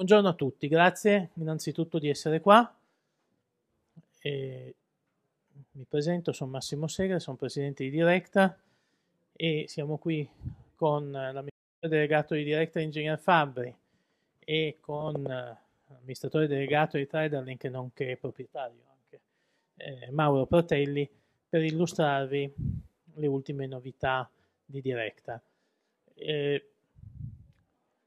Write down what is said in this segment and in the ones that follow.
Buongiorno a tutti, grazie innanzitutto di essere qua. E mi presento, sono Massimo Segre, sono presidente di Directa e siamo qui con l'amministratore delegato di Directa Ingegner Fabri e con l'amministratore delegato di Triderlink, nonché proprietario anche, eh, Mauro Protelli, per illustrarvi le ultime novità di Directa. Eh,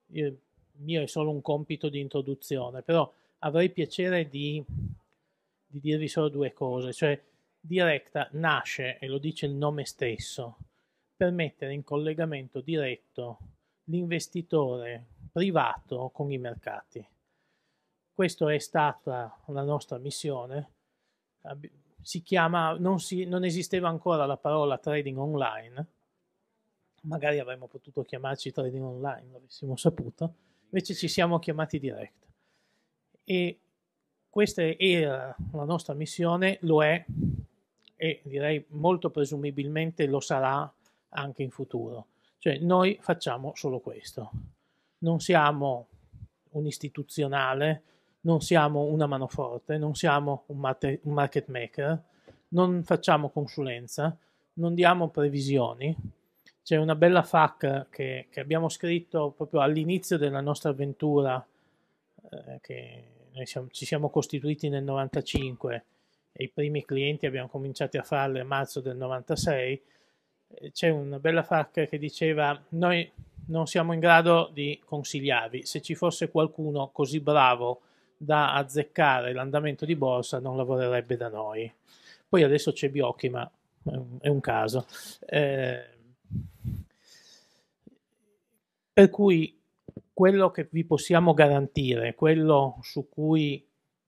io mio è solo un compito di introduzione, però avrei piacere di, di dirvi solo due cose, cioè Directa nasce, e lo dice il nome stesso, per mettere in collegamento diretto l'investitore privato con i mercati. Questa è stata la nostra missione. Si chiama, non, si, non esisteva ancora la parola trading online, magari avremmo potuto chiamarci trading online, l'avessimo saputo Invece ci siamo chiamati direct. E questa era la nostra missione, lo è e direi molto presumibilmente lo sarà anche in futuro. Cioè noi facciamo solo questo. Non siamo un istituzionale, non siamo una manoforte, non siamo un, market maker, non facciamo consulenza, non diamo previsioni, c'è una bella FAC che, che, abbiamo scritto proprio all'inizio della nostra avventura, eh, che noi siamo, ci siamo costituiti nel 95 e i primi clienti abbiamo cominciato a farle a marzo del 96, eh, c'è una bella FAC che diceva noi non siamo in grado di consigliarvi, se ci fosse qualcuno così bravo da azzeccare l'andamento di borsa non lavorerebbe da noi. Poi adesso c'è Biochi, ma è un caso. Eh, per cui quello che vi possiamo garantire, quello su cui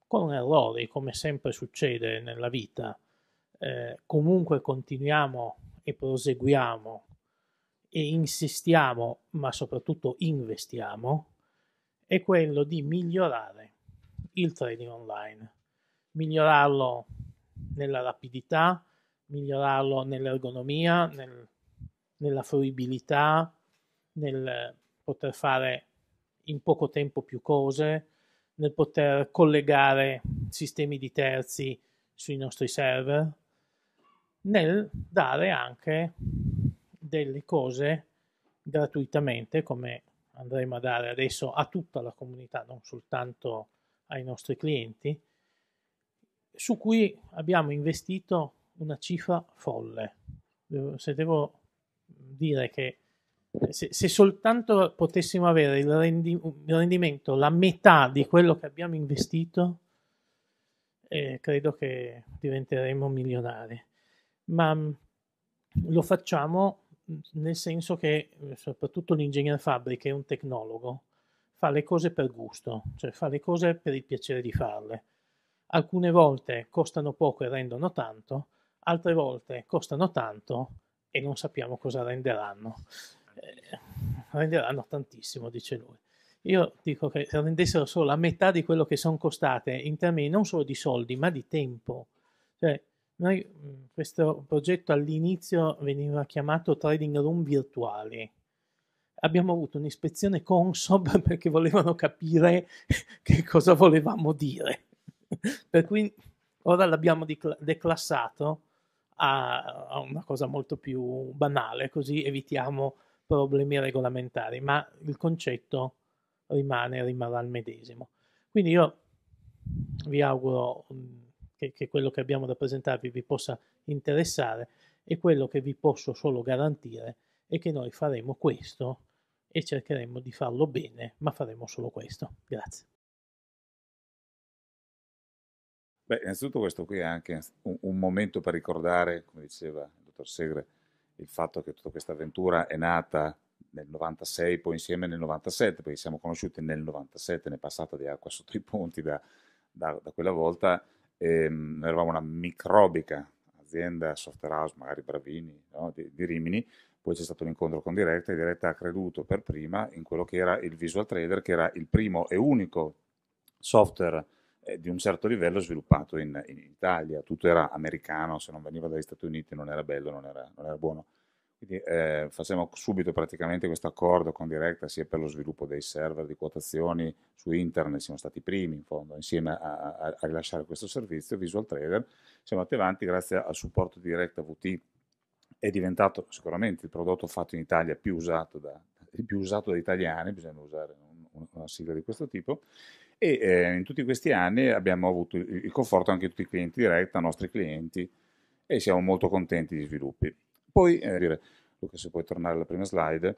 con errori, come sempre succede nella vita, eh, comunque continuiamo e proseguiamo e insistiamo, ma soprattutto investiamo, è quello di migliorare il trading online, migliorarlo nella rapidità, migliorarlo nell'ergonomia, nel, nella fruibilità, nel poter fare in poco tempo più cose, nel poter collegare sistemi di terzi sui nostri server, nel dare anche delle cose gratuitamente, come andremo a dare adesso a tutta la comunità, non soltanto ai nostri clienti, su cui abbiamo investito una cifra folle. Se devo dire che se, se soltanto potessimo avere il, rendi, il, rendimento, la metà di quello che abbiamo investito, eh, credo che diventeremmo milionari. Ma mm, lo facciamo mm, nel senso che eh, soprattutto l'ingegnere fabbrica è un tecnologo, fa le cose per gusto, cioè fa le cose per il piacere di farle. Alcune volte costano poco e rendono tanto, altre volte costano tanto e non sappiamo cosa renderanno. Eh, renderanno tantissimo, dice lui. Io dico che rendessero solo la metà di quello che sono costate in termini non solo di soldi, ma di tempo. Cioè, noi, mm, questo progetto all'inizio veniva chiamato trading room virtuali. Abbiamo avuto un'ispezione Consob perché volevano capire che cosa volevamo dire. per cui ora l'abbiamo declassato a, a una cosa molto più banale, così evitiamo problemi regolamentari, ma il concetto rimane, rimarrà il medesimo. Quindi io vi auguro mm, che, che, quello che abbiamo da presentarvi vi possa interessare e quello che vi posso solo garantire è che noi faremo questo e cercheremo di farlo bene, ma faremo solo questo. Grazie. Beh, innanzitutto questo qui è anche un, un, momento per ricordare, come diceva il dottor Segre, il fatto che tutta questa avventura è nata nel 96, poi insieme nel 97, perché siamo conosciuti nel 97, ne è passata di acqua sotto i ponti da, da, da quella volta. E, ehm, noi eravamo una microbica azienda, software house, magari Bravini, no? di, di, Rimini, poi c'è stato un incontro con Diretta e Diretta ha creduto per prima in quello che era il Visual Trader, che era il primo e unico software di un certo livello sviluppato in, in, Italia, tutto era americano, se non veniva dagli Stati Uniti non era bello, non era, non era buono. Quindi eh, facciamo subito praticamente questo accordo con Directa sia per lo sviluppo dei server di quotazioni su internet, siamo stati i primi in fondo insieme a, a, a, rilasciare questo servizio, Visual Trader, siamo andati avanti grazie al supporto di Directa VT, è diventato sicuramente il prodotto fatto in Italia più usato, da, più usato da italiani, bisogna usare un, una sigla di questo tipo, e eh, in tutti questi anni abbiamo avuto il conforto anche di tutti i clienti diretti, i nostri clienti, e siamo molto contenti degli sviluppi. Poi, eh, Luca, se puoi tornare alla prima slide,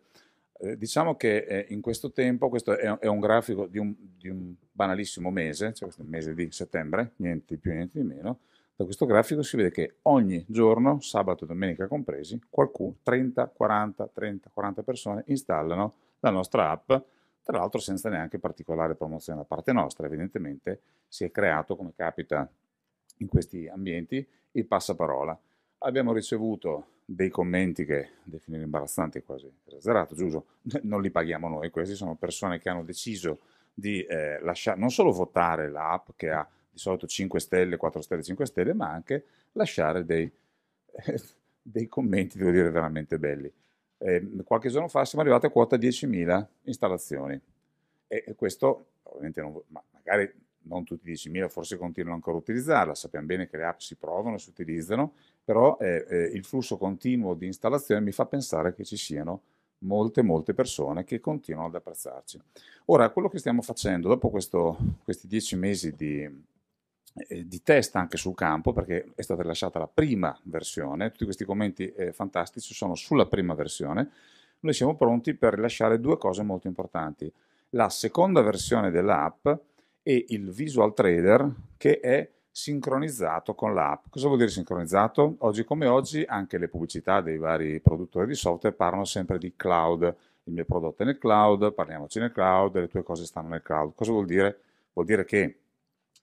eh, diciamo che eh, in questo tempo, questo è, è un grafico di un, di un, banalissimo mese, cioè questo è il mese di settembre, niente di più, niente di meno, da questo grafico si vede che ogni giorno, sabato e domenica compresi, qualcuno, 30, 40, 30, 40 persone installano la nostra app tra l'altro senza neanche particolare promozione da parte nostra, evidentemente si è creato, come capita in questi ambienti, il passaparola. Abbiamo ricevuto dei commenti che definire imbarazzanti quasi esagerato, giusto, non li paghiamo noi, questi sono persone che hanno deciso di eh, lasciare, non solo votare l'app che ha di solito 5 stelle, 4 stelle, 5 stelle, ma anche lasciare dei, eh, dei commenti, devo dire, veramente belli eh, qualche giorno fa siamo arrivati a quota 10.000 installazioni e, e questo ovviamente non, ma magari non tutti i 10.000 forse continuano ancora a utilizzarla, sappiamo bene che le app si provano, si utilizzano, però eh, eh, il flusso continuo di installazione mi fa pensare che ci siano molte molte persone che continuano ad apprezzarci. Ora, quello che stiamo facendo dopo questo, questi 10 mesi di eh, di testa anche sul campo perché è stata rilasciata la prima versione, tutti questi commenti eh, fantastici sono sulla prima versione, noi siamo pronti per rilasciare due cose molto importanti, la seconda versione dell'app e il visual trader che è sincronizzato con l'app. Cosa vuol dire sincronizzato? Oggi come oggi anche le pubblicità dei vari produttori di software parlano sempre di cloud, il mio prodotto è nel cloud, parliamoci nel cloud, le tue cose stanno nel cloud. Cosa vuol dire? Vuol dire che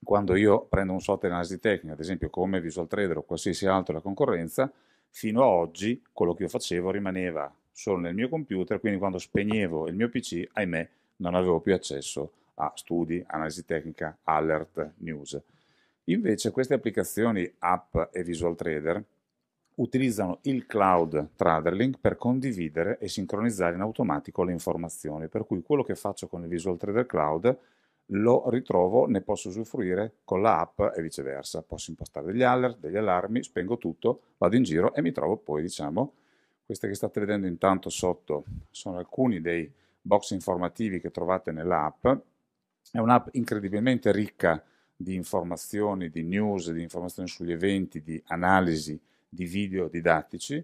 quando io prendo un software di analisi tecnica, ad esempio come Visual Trader o qualsiasi altro della concorrenza, fino a oggi quello che io facevo rimaneva solo nel mio computer, quindi quando spegnevo il mio PC, ahimè, non avevo più accesso a studi, analisi tecnica, alert, news. Invece queste applicazioni App e Visual Trader utilizzano il cloud Traderlink per condividere e sincronizzare in automatico le informazioni, per cui quello che faccio con il Visual Trader Cloud lo ritrovo, ne posso usufruire con l'app e viceversa. Posso impostare degli alert, degli allarmi, spengo tutto, vado in giro e mi trovo poi, diciamo, queste che state vedendo intanto sotto sono alcuni dei box informativi che trovate nell'app. È un'app incredibilmente ricca di informazioni, di news, di informazioni sugli eventi, di analisi, di video didattici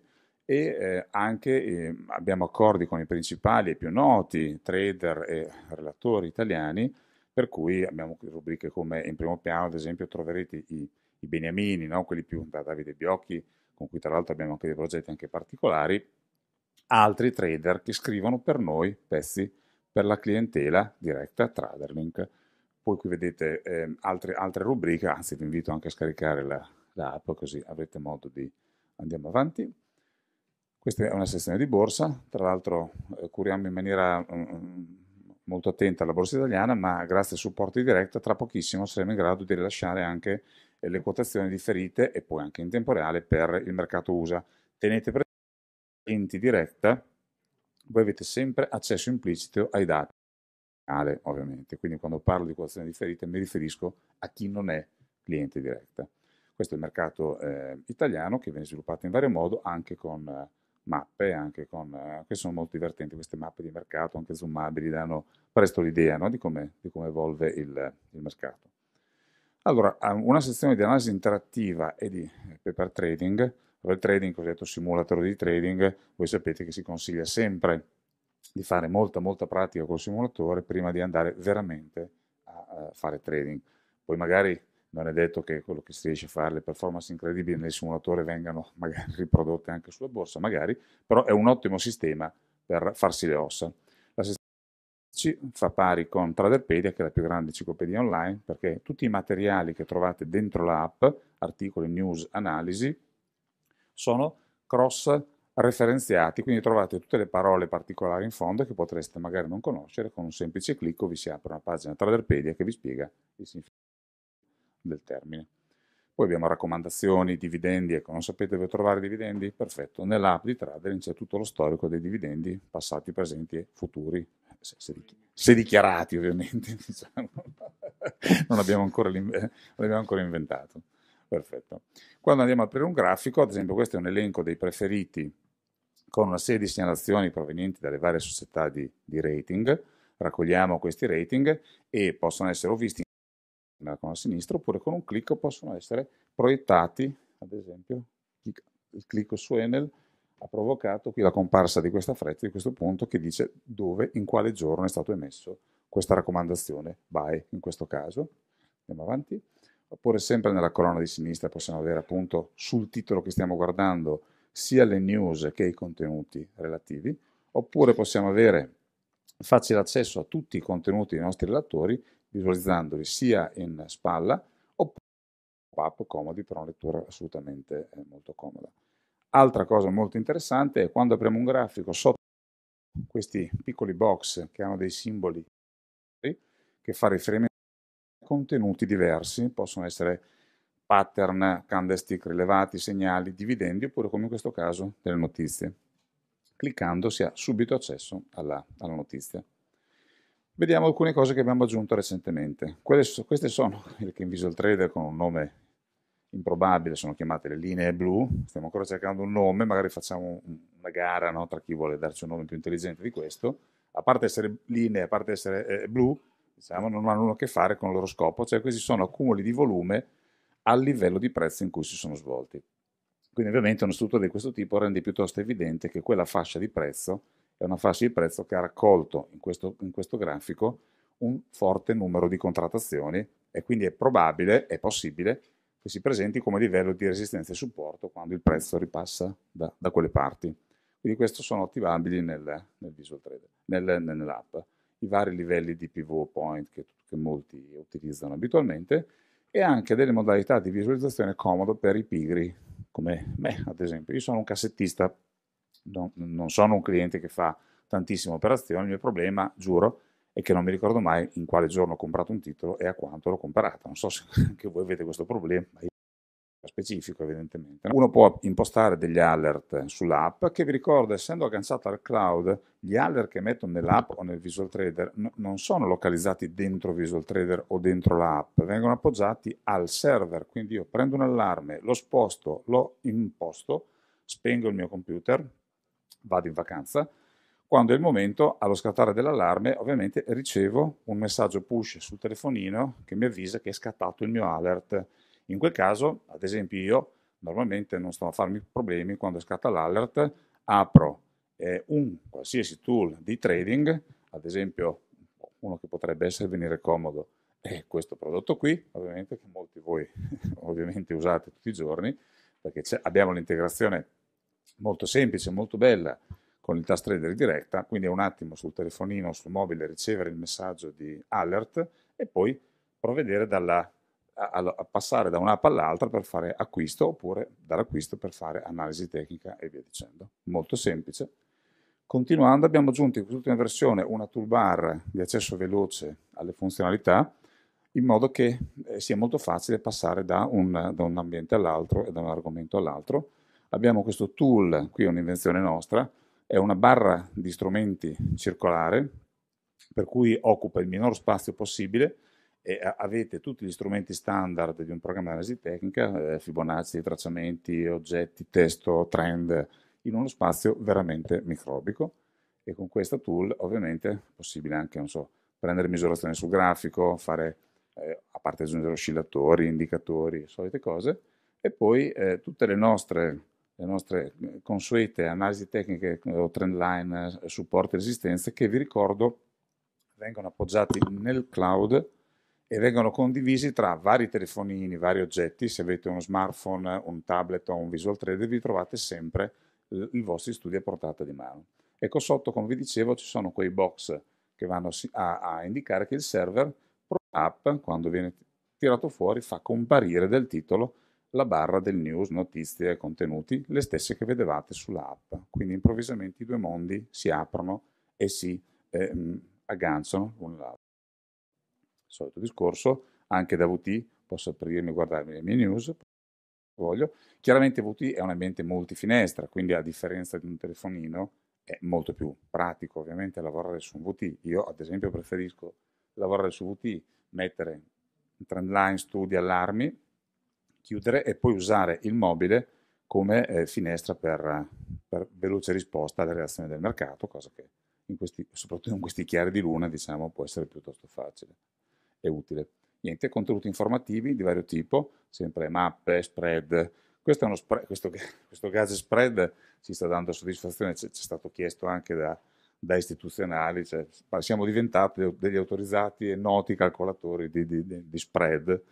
e eh, anche eh, abbiamo accordi con i principali e più noti trader e relatori italiani per cui abbiamo rubriche come in primo piano, ad esempio, troverete i, i beniamini, no? quelli più da Davide Biocchi, con cui tra l'altro abbiamo anche dei progetti anche particolari, altri trader che scrivono per noi pezzi per la clientela diretta Traderlink. Poi qui vedete eh, altre, altre, rubriche, anzi vi invito anche a scaricare la, la così avrete modo di... Andiamo avanti. Questa è una sezione di borsa, tra l'altro eh, curiamo in maniera um, molto attenta alla borsa italiana, ma grazie al supporto diretto tra pochissimo saremo in grado di rilasciare anche eh, le quotazioni differite e poi anche in tempo reale per il mercato USA. Tenete presente che in diretta voi avete sempre accesso implicito ai dati, ovviamente, quindi quando parlo di quotazioni differite mi riferisco a chi non è cliente diretta. Questo è il mercato eh, italiano che viene sviluppato in vario modo anche con... Eh, mappe anche con, eh, che sono molto divertenti queste mappe di mercato, anche zoomabili, danno presto l'idea no? di, come, com evolve il, il, mercato. Allora, una sezione di analisi interattiva e di eh, paper trading, per trading, cosiddetto simulatore di trading, voi sapete che si consiglia sempre di fare molta molta pratica col simulatore prima di andare veramente a eh, fare trading. Poi magari non è detto che quello che si riesce a fare, le performance incredibili nel simulatore vengano magari riprodotte anche sulla borsa, magari, però è un ottimo sistema per farsi le ossa. La sessione fa pari con Traderpedia, che è la più grande enciclopedia online, perché tutti i materiali che trovate dentro l'app, articoli, news, analisi, sono cross referenziati, quindi trovate tutte le parole particolari in fondo che potreste magari non conoscere, con un semplice clicco vi si apre una pagina Traderpedia che vi spiega il significato del termine. Poi abbiamo raccomandazioni, dividendi, ecco, non sapete dove trovare dividendi? Perfetto, nell'app di Tradeling c'è tutto lo storico dei dividendi passati, presenti e futuri, se, se, se dichiarati ovviamente, diciamo. non abbiamo ancora, l'abbiamo ancora inventato. Perfetto. Quando andiamo a aprire un grafico, ad esempio questo è un elenco dei preferiti con una serie di segnalazioni provenienti dalle varie società di, di rating, raccogliamo questi rating e possono essere visti nella colonna sinistra, oppure con un clicco possono essere proiettati, ad esempio il clicco su Enel ha provocato qui la comparsa di questa fretta, di questo punto che dice dove, in quale giorno è stato emesso questa raccomandazione by in questo caso. Andiamo avanti. Oppure sempre nella colonna di sinistra possiamo avere appunto sul titolo che stiamo guardando sia le news che i contenuti relativi, oppure possiamo avere facile accesso a tutti i contenuti dei nostri relatori visualizzandoli sia in spalla oppure in up comodi per una lettura assolutamente eh, molto comoda. Altra cosa molto interessante è quando apriamo un grafico sotto questi piccoli box che hanno dei simboli che fa riferimento a contenuti diversi, possono essere pattern, candlestick rilevati, segnali, dividendi oppure come in questo caso delle notizie. Cliccando si ha subito accesso alla, alla notizia vediamo alcune cose che abbiamo aggiunto recentemente. Quelle, queste sono le che in Visual Trader con un nome improbabile sono chiamate le linee blu, stiamo ancora cercando un nome, magari facciamo una gara no, tra chi vuole darci un nome più intelligente di questo, a parte essere linee, a parte essere eh, blu, diciamo, non hanno nulla a che fare con il loro scopo, cioè questi sono accumuli di volume al livello di prezzo in cui si sono svolti. Quindi ovviamente una struttura di questo tipo rende piuttosto evidente che quella fascia di prezzo è una fascia di prezzo che ha raccolto in questo, in questo grafico un forte numero di contrattazioni e quindi è probabile, è possibile che si presenti come livello di resistenza e supporto quando il prezzo ripassa da, da quelle parti. Quindi questi sono attivabili nel, nel Visual Trader, nel, nell'app. I vari livelli di pivot point che, che, molti utilizzano abitualmente e anche delle modalità di visualizzazione comodo per i pigri come me, ad esempio. Io sono un cassettista non, non sono un cliente che fa tantissime operazioni, il mio problema, giuro, è che non mi ricordo mai in quale giorno ho comprato un titolo e a quanto l'ho comprato. Non so se anche voi avete questo problema specifico evidentemente. Uno può impostare degli alert sull'app che vi ricordo, essendo agganciato al cloud, gli alert che metto nell'app o nel Visual Trader n- non sono localizzati dentro Visual Trader o dentro l'app, vengono appoggiati al server, quindi io prendo un allarme, lo sposto, lo imposto, spengo il mio computer, vado in vacanza, quando è il momento, allo scattare dell'allarme, ovviamente ricevo un messaggio push sul telefonino che mi avvisa che è scattato il mio alert. In quel caso, ad esempio io, normalmente non sto a farmi problemi, quando scatta l'alert apro eh, un qualsiasi tool di trading, ad esempio uno che potrebbe essere venire comodo è questo prodotto qui, ovviamente che molti di voi ovviamente usate tutti i giorni, perché abbiamo l'integrazione molto semplice, molto bella, con il tasto reader diretta, quindi un attimo sul telefonino o sul mobile ricevere il messaggio di alert e poi provvedere dalla, a, a passare da un'app all'altra per fare acquisto oppure dall'acquisto per fare analisi tecnica e via dicendo. Molto semplice. Continuando abbiamo aggiunto in quest'ultima versione una toolbar di accesso veloce alle funzionalità in modo che eh, sia molto facile passare da un, da un ambiente all'altro e da un argomento all'altro abbiamo questo tool, qui è un'invenzione nostra, è una barra di strumenti circolare, per cui occupa il minor spazio possibile e avete tutti gli strumenti standard di un programma di analisi tecnica, eh, Fibonacci, tracciamenti, oggetti, testo, trend, in uno spazio veramente microbico e con questa tool ovviamente è possibile anche so, prendere misurazioni sul grafico, fare, eh, a parte aggiungere oscillatori, indicatori, solite cose, e poi eh, tutte le nostre le nostre eh, consuete analisi tecniche eh, o trend line, eh, supporti e resistenze che vi ricordo vengono appoggiati nel cloud e vengono condivisi tra vari telefonini, vari oggetti, se avete uno smartphone, un tablet o un visual trader vi trovate sempre i vostri studi a portata di mano. Ecco sotto, come vi dicevo, ci sono quei box che vanno a, a indicare che il server, app, quando viene tirato fuori, fa comparire del titolo la barra del news, notizie, contenuti, le stesse che vedevate sull'app. Quindi improvvisamente i due mondi si aprono e si eh, mm, agganciano l'uno all'altro. Solito discorso, anche da VT posso aprirmi e guardarmi le mie news, voglio. Chiaramente VT è un ambiente multifinestra, quindi a differenza di un telefonino è molto più pratico ovviamente lavorare su un VT. Io ad esempio preferisco lavorare su VT, mettere trendline, studi, allarmi, chiudere e poi usare il mobile come eh, finestra per, per, veloce risposta alle reazioni del mercato, cosa che in questi, soprattutto in questi chiari di luna diciamo, può essere piuttosto facile e utile. Niente, contenuti informativi di vario tipo, sempre mappe, spread. Questo, è uno spread, questo, questo gas spread ci sta dando soddisfazione, ci è stato chiesto anche da, da istituzionali, cioè, siamo diventati degli autorizzati e noti calcolatori di, di, di spread,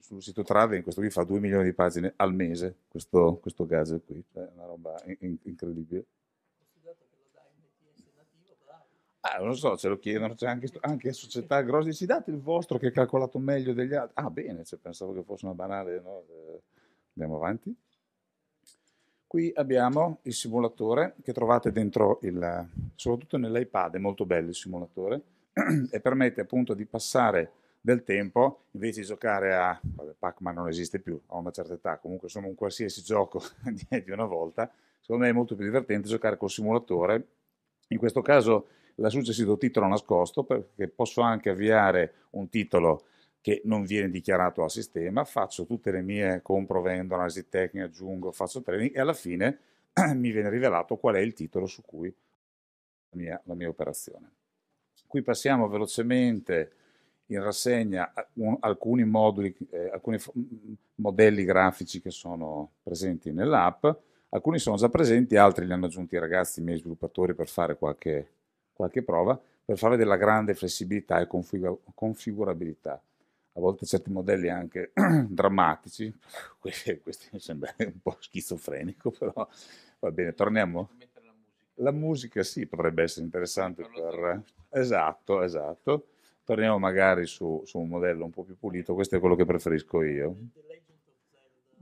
sul sito Travel, questo qui fa 2 milioni di pagine al mese, questo, questo gadget qui, è cioè una roba in, incredibile. Ah, non so, ce lo chiedono, c'è anche, anche società grosse, ci date il vostro che è calcolato meglio degli altri. Ah, bene, cioè, pensavo che fosse una banale, no? Eh, andiamo avanti. Qui abbiamo il simulatore che trovate dentro, il, soprattutto nell'iPad, è molto bello il simulatore, e permette appunto di passare del tempo, invece di giocare a Pac-Man non esiste più, a una certa età, comunque sono un qualsiasi gioco di una volta, secondo me è molto più divertente giocare col simulatore, in questo caso l'assunto è sito titolo nascosto perché posso anche avviare un titolo che non viene dichiarato al sistema, faccio tutte le mie compro, vendo, analisi tecnica, aggiungo, faccio training e alla fine mi viene rivelato qual è il titolo su cui la mia, la mia operazione. Qui passiamo velocemente in rassegna alcuni, moduli, eh, alcuni mm, modelli grafici che sono presenti nell'app, alcuni sono già presenti, altri li hanno aggiunti i ragazzi, i miei sviluppatori, per fare qualche, qualche prova, per fare della grande flessibilità e config configurabilità. A volte certi modelli anche drammatici, questo mi sembra un po' schizofrenico, però va bene, torniamo. La musica sì, potrebbe essere interessante per... Esatto, esatto torniamo magari su, su, un modello un po' più pulito, questo è quello che preferisco io.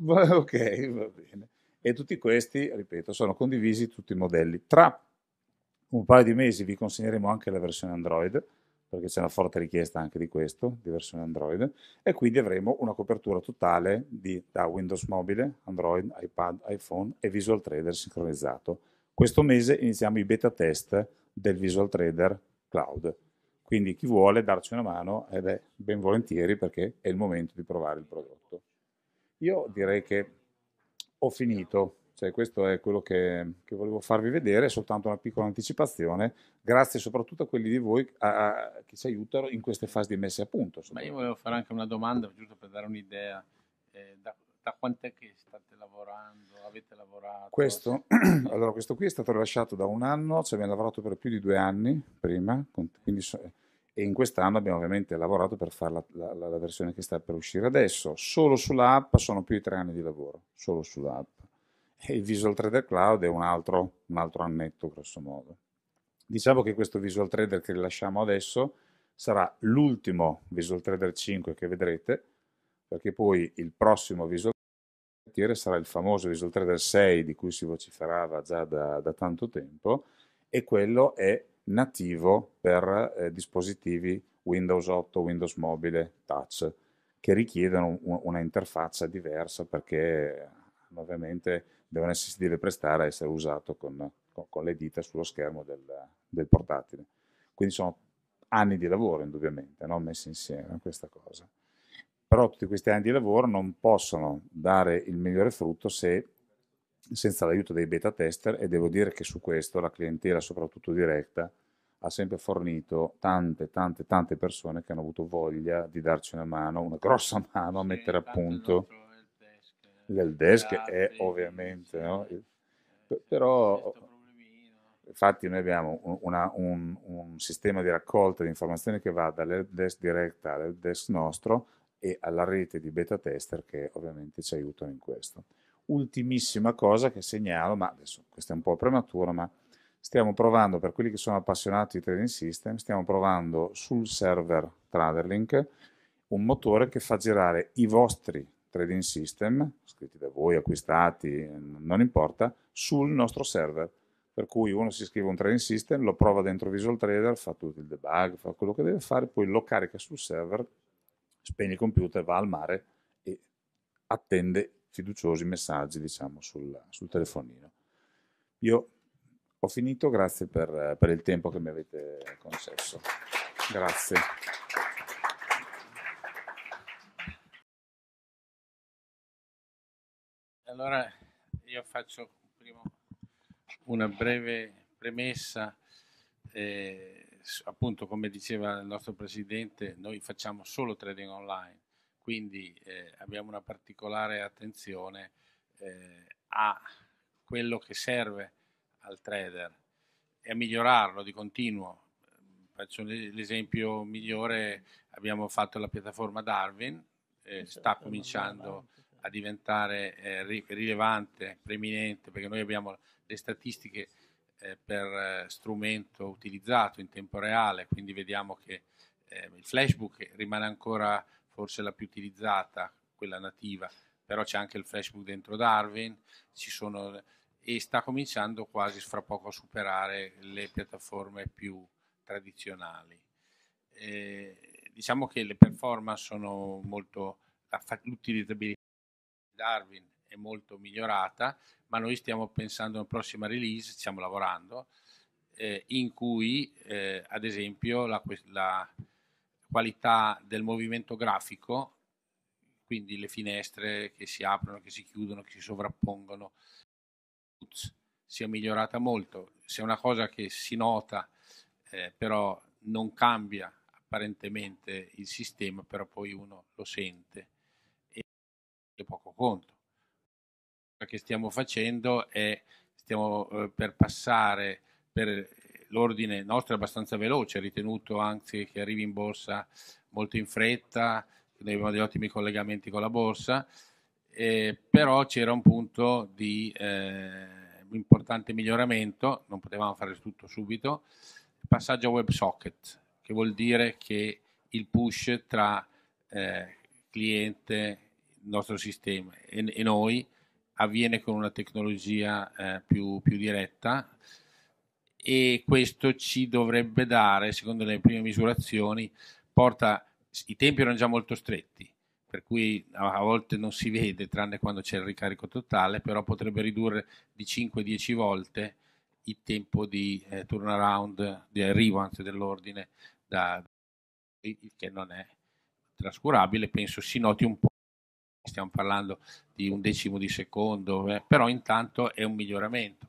Ok, va bene. E tutti questi, ripeto, sono condivisi tutti i modelli. Tra un paio di mesi vi consegneremo anche la versione Android, perché c'è una forte richiesta anche di questo, di versione Android, e quindi avremo una copertura totale di, da Windows Mobile, Android, iPad, iPhone e Visual Trader sincronizzato. Questo mese iniziamo i beta test del Visual Trader Cloud. Quindi chi vuole darci una mano, eh beh, ben volentieri perché è il momento di provare il prodotto. Io direi che ho finito, cioè questo è quello che, che volevo farvi vedere, è soltanto una piccola anticipazione, grazie soprattutto a quelli di voi a, a, che ci aiutano in queste fasi di messa a punto. Ma io volevo fare anche una domanda, giusto per dare un'idea. Eh, da da quant'è che state lavorando? Avete lavorato? Questo, allora, questo qui è stato rilasciato da un anno, ci cioè abbiamo lavorato per più di due anni prima, quindi e in quest'anno abbiamo ovviamente lavorato per fare la, la, la, versione che sta per uscire adesso. Solo sull'app sono più di tre anni di lavoro, solo sull'app. E il Visual Trader Cloud è un altro, un altro annetto, grosso modo. Diciamo che questo Visual Trader che rilasciamo adesso sarà l'ultimo Visual Trader 5 che vedrete, perché poi il prossimo Visual Trader sarà il famoso Visual Trader 6 di cui si vociferava già da, da tanto tempo, e quello è nativo per eh, dispositivi Windows 8, Windows Mobile, Touch, che richiedono un, una interfaccia diversa perché eh, ovviamente devono essere deve prestare a essere usato con, con, con le dita sullo schermo del, del, portatile. Quindi sono anni di lavoro indubbiamente, no? messi insieme questa cosa. Però tutti questi anni di lavoro non possono dare il migliore frutto se senza l'aiuto dei beta tester e devo dire che su questo la clientela, soprattutto diretta, ha sempre fornito tante, tante, tante persone che hanno avuto voglia di darci una mano, una grossa mano a mettere a punto. L'Eldesk è ovviamente, no? però infatti noi abbiamo una, un, un, sistema di raccolta di informazioni che va dall'Eldesk diretta all'Eldesk nostro e alla rete di beta tester che ovviamente ci aiutano in questo. Ultimissima cosa che segnalo, ma adesso questo è un po' prematuro, ma stiamo provando, per quelli che sono appassionati di trading system, stiamo provando sul server Traderlink un motore che fa girare i vostri trading system, scritti da voi, acquistati, non importa, sul nostro server. Per cui uno si scrive un trading system, lo prova dentro Visual Trader, fa tutto il debug, fa quello che deve fare, poi lo carica sul server, spegne il computer, va al mare e attende fiduciosi messaggi, diciamo, sul, sul telefonino. Io ho finito, grazie per, per il tempo che mi avete concesso. Grazie. Allora io faccio una breve premessa. Eh, appunto, come diceva il nostro presidente, noi facciamo solo trading online, quindi eh, abbiamo una particolare attenzione eh, a quello che serve al trader e a migliorarlo di continuo. Faccio l'esempio migliore, abbiamo fatto la piattaforma Darwin, eh, sta cominciando a diventare eh, rilevante, preeminente, perché noi abbiamo le statistiche eh, per eh, strumento utilizzato in tempo reale, quindi vediamo che eh, il flashbook rimane ancora forse la più utilizzata, quella nativa, però c'è anche il flashbook dentro Darwin, ci sono e sta cominciando quasi fra poco a superare le piattaforme più tradizionali. Eh, diciamo che le performance sono molto, l'utilizzabilità di Darwin è molto migliorata, ma noi stiamo pensando a una prossima release, stiamo lavorando, eh, in cui eh, ad esempio la, la qualità del movimento grafico, quindi le finestre che si aprono, che si chiudono, che si sovrappongono, sia migliorata molto, se è una cosa che si nota eh, però non cambia apparentemente il sistema, però poi uno lo sente e poco conto. Quello che stiamo facendo è, stiamo eh, per passare per eh, l'ordine nostro è abbastanza veloce, ritenuto anzi che arrivi in borsa molto in fretta, noi abbiamo degli ottimi collegamenti con la borsa, eh, però c'era un punto di eh, importante miglioramento, non potevamo fare tutto subito, passaggio a WebSocket, che vuol dire che il push tra eh, cliente, il nostro sistema e, e, noi avviene con una tecnologia eh, più, più diretta e questo ci dovrebbe dare, secondo le prime misurazioni, porta, i tempi erano già molto stretti, per cui a volte non si vede tranne quando c'è il ricarico totale, però potrebbe ridurre di 5-10 volte il tempo di eh, turnaround, di arrivo anzi dell'ordine, da, il che non è trascurabile, penso si noti un po', stiamo parlando di un decimo di secondo, eh, però intanto è un miglioramento.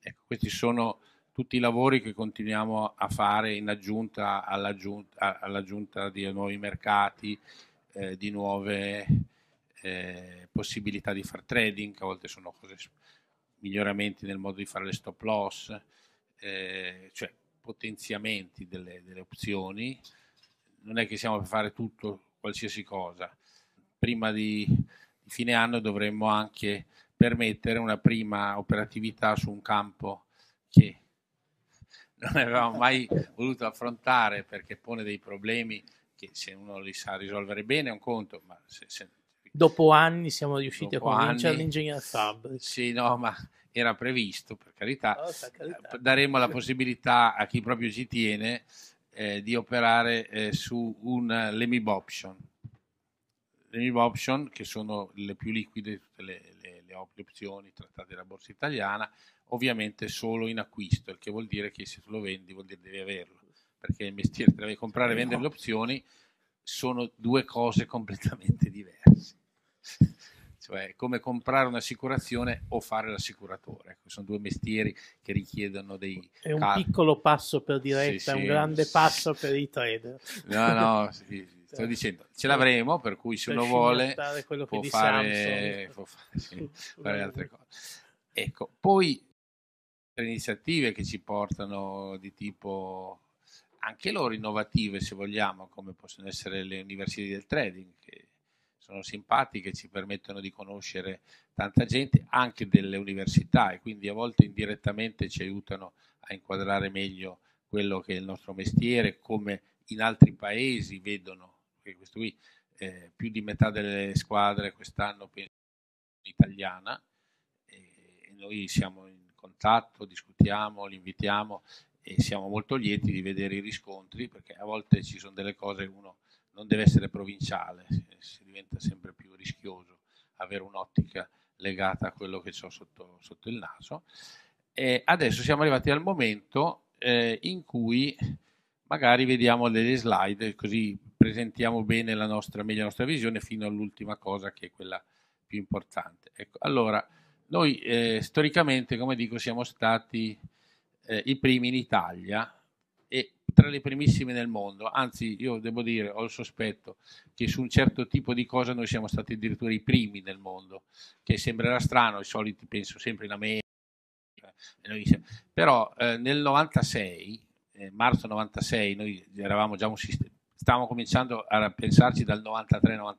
Ecco, questi sono tutti i lavori che continuiamo a fare in aggiunta all'aggiunta, all'aggiunta di nuovi mercati, eh, di nuove eh, possibilità di fare trading, che a volte sono cose, miglioramenti nel modo di fare le stop loss, eh, cioè potenziamenti delle, delle, opzioni. Non è che siamo per fare tutto, qualsiasi cosa. Prima di, di fine anno dovremmo anche permettere una prima operatività su un campo che non avevamo mai voluto affrontare perché pone dei problemi che se uno li sa risolvere bene è un conto, ma se, se dopo anni siamo riusciti dopo a convincere l'Engineer Fab. Sì, no, ma era previsto, per carità. Oh, carità. Eh, daremo la possibilità a chi proprio ci tiene eh, di operare eh, su un eh, Lemib Option. Lemib Option, che sono le più liquide di tutte le, le, le, opzioni trattate dalla borsa italiana, ovviamente solo in acquisto, il che vuol dire che se lo vendi vuol dire devi averlo perché il mestiere tra comprare e vendere le opzioni sono due cose completamente diverse. cioè come comprare un'assicurazione o fare l'assicuratore. Ecco, sono due mestieri che richiedono dei... È un cal- piccolo passo per diretta, sì, un grande passo per i trader. No, no, sto dicendo, ce l'avremo, per cui se per uno vuole può fare, può fare, fare altre cose. Ecco, poi le iniziative che ci portano di tipo anche loro innovative se vogliamo, come possono essere le università del trading, che sono simpatiche, ci permettono di conoscere tanta gente, anche delle università e quindi a volte indirettamente ci aiutano a inquadrare meglio quello che è il nostro mestiere, come in altri paesi vedono, perché questo qui eh, più di metà delle squadre quest'anno penso italiana, e noi siamo in contatto, discutiamo, li invitiamo e siamo molto lieti di vedere i riscontri perché a volte ci sono delle cose uno non deve essere provinciale, si diventa sempre più rischioso avere un'ottica legata a quello che ho sotto, sotto, il naso. E adesso siamo arrivati al momento eh, in cui magari vediamo delle slide così presentiamo bene la nostra, meglio la nostra visione fino all'ultima cosa che è quella più importante. Ecco, allora, noi eh, storicamente, come dico, siamo stati eh, i primi in Italia e tra le primissime nel mondo, anzi io devo dire, ho il sospetto che su un certo tipo di cosa noi siamo stati addirittura i primi nel mondo, che sembrerà strano, i soliti penso sempre in America, però eh, nel 96, eh, marzo 96, noi eravamo già un sistema, stavamo cominciando a pensarci dal 93-94,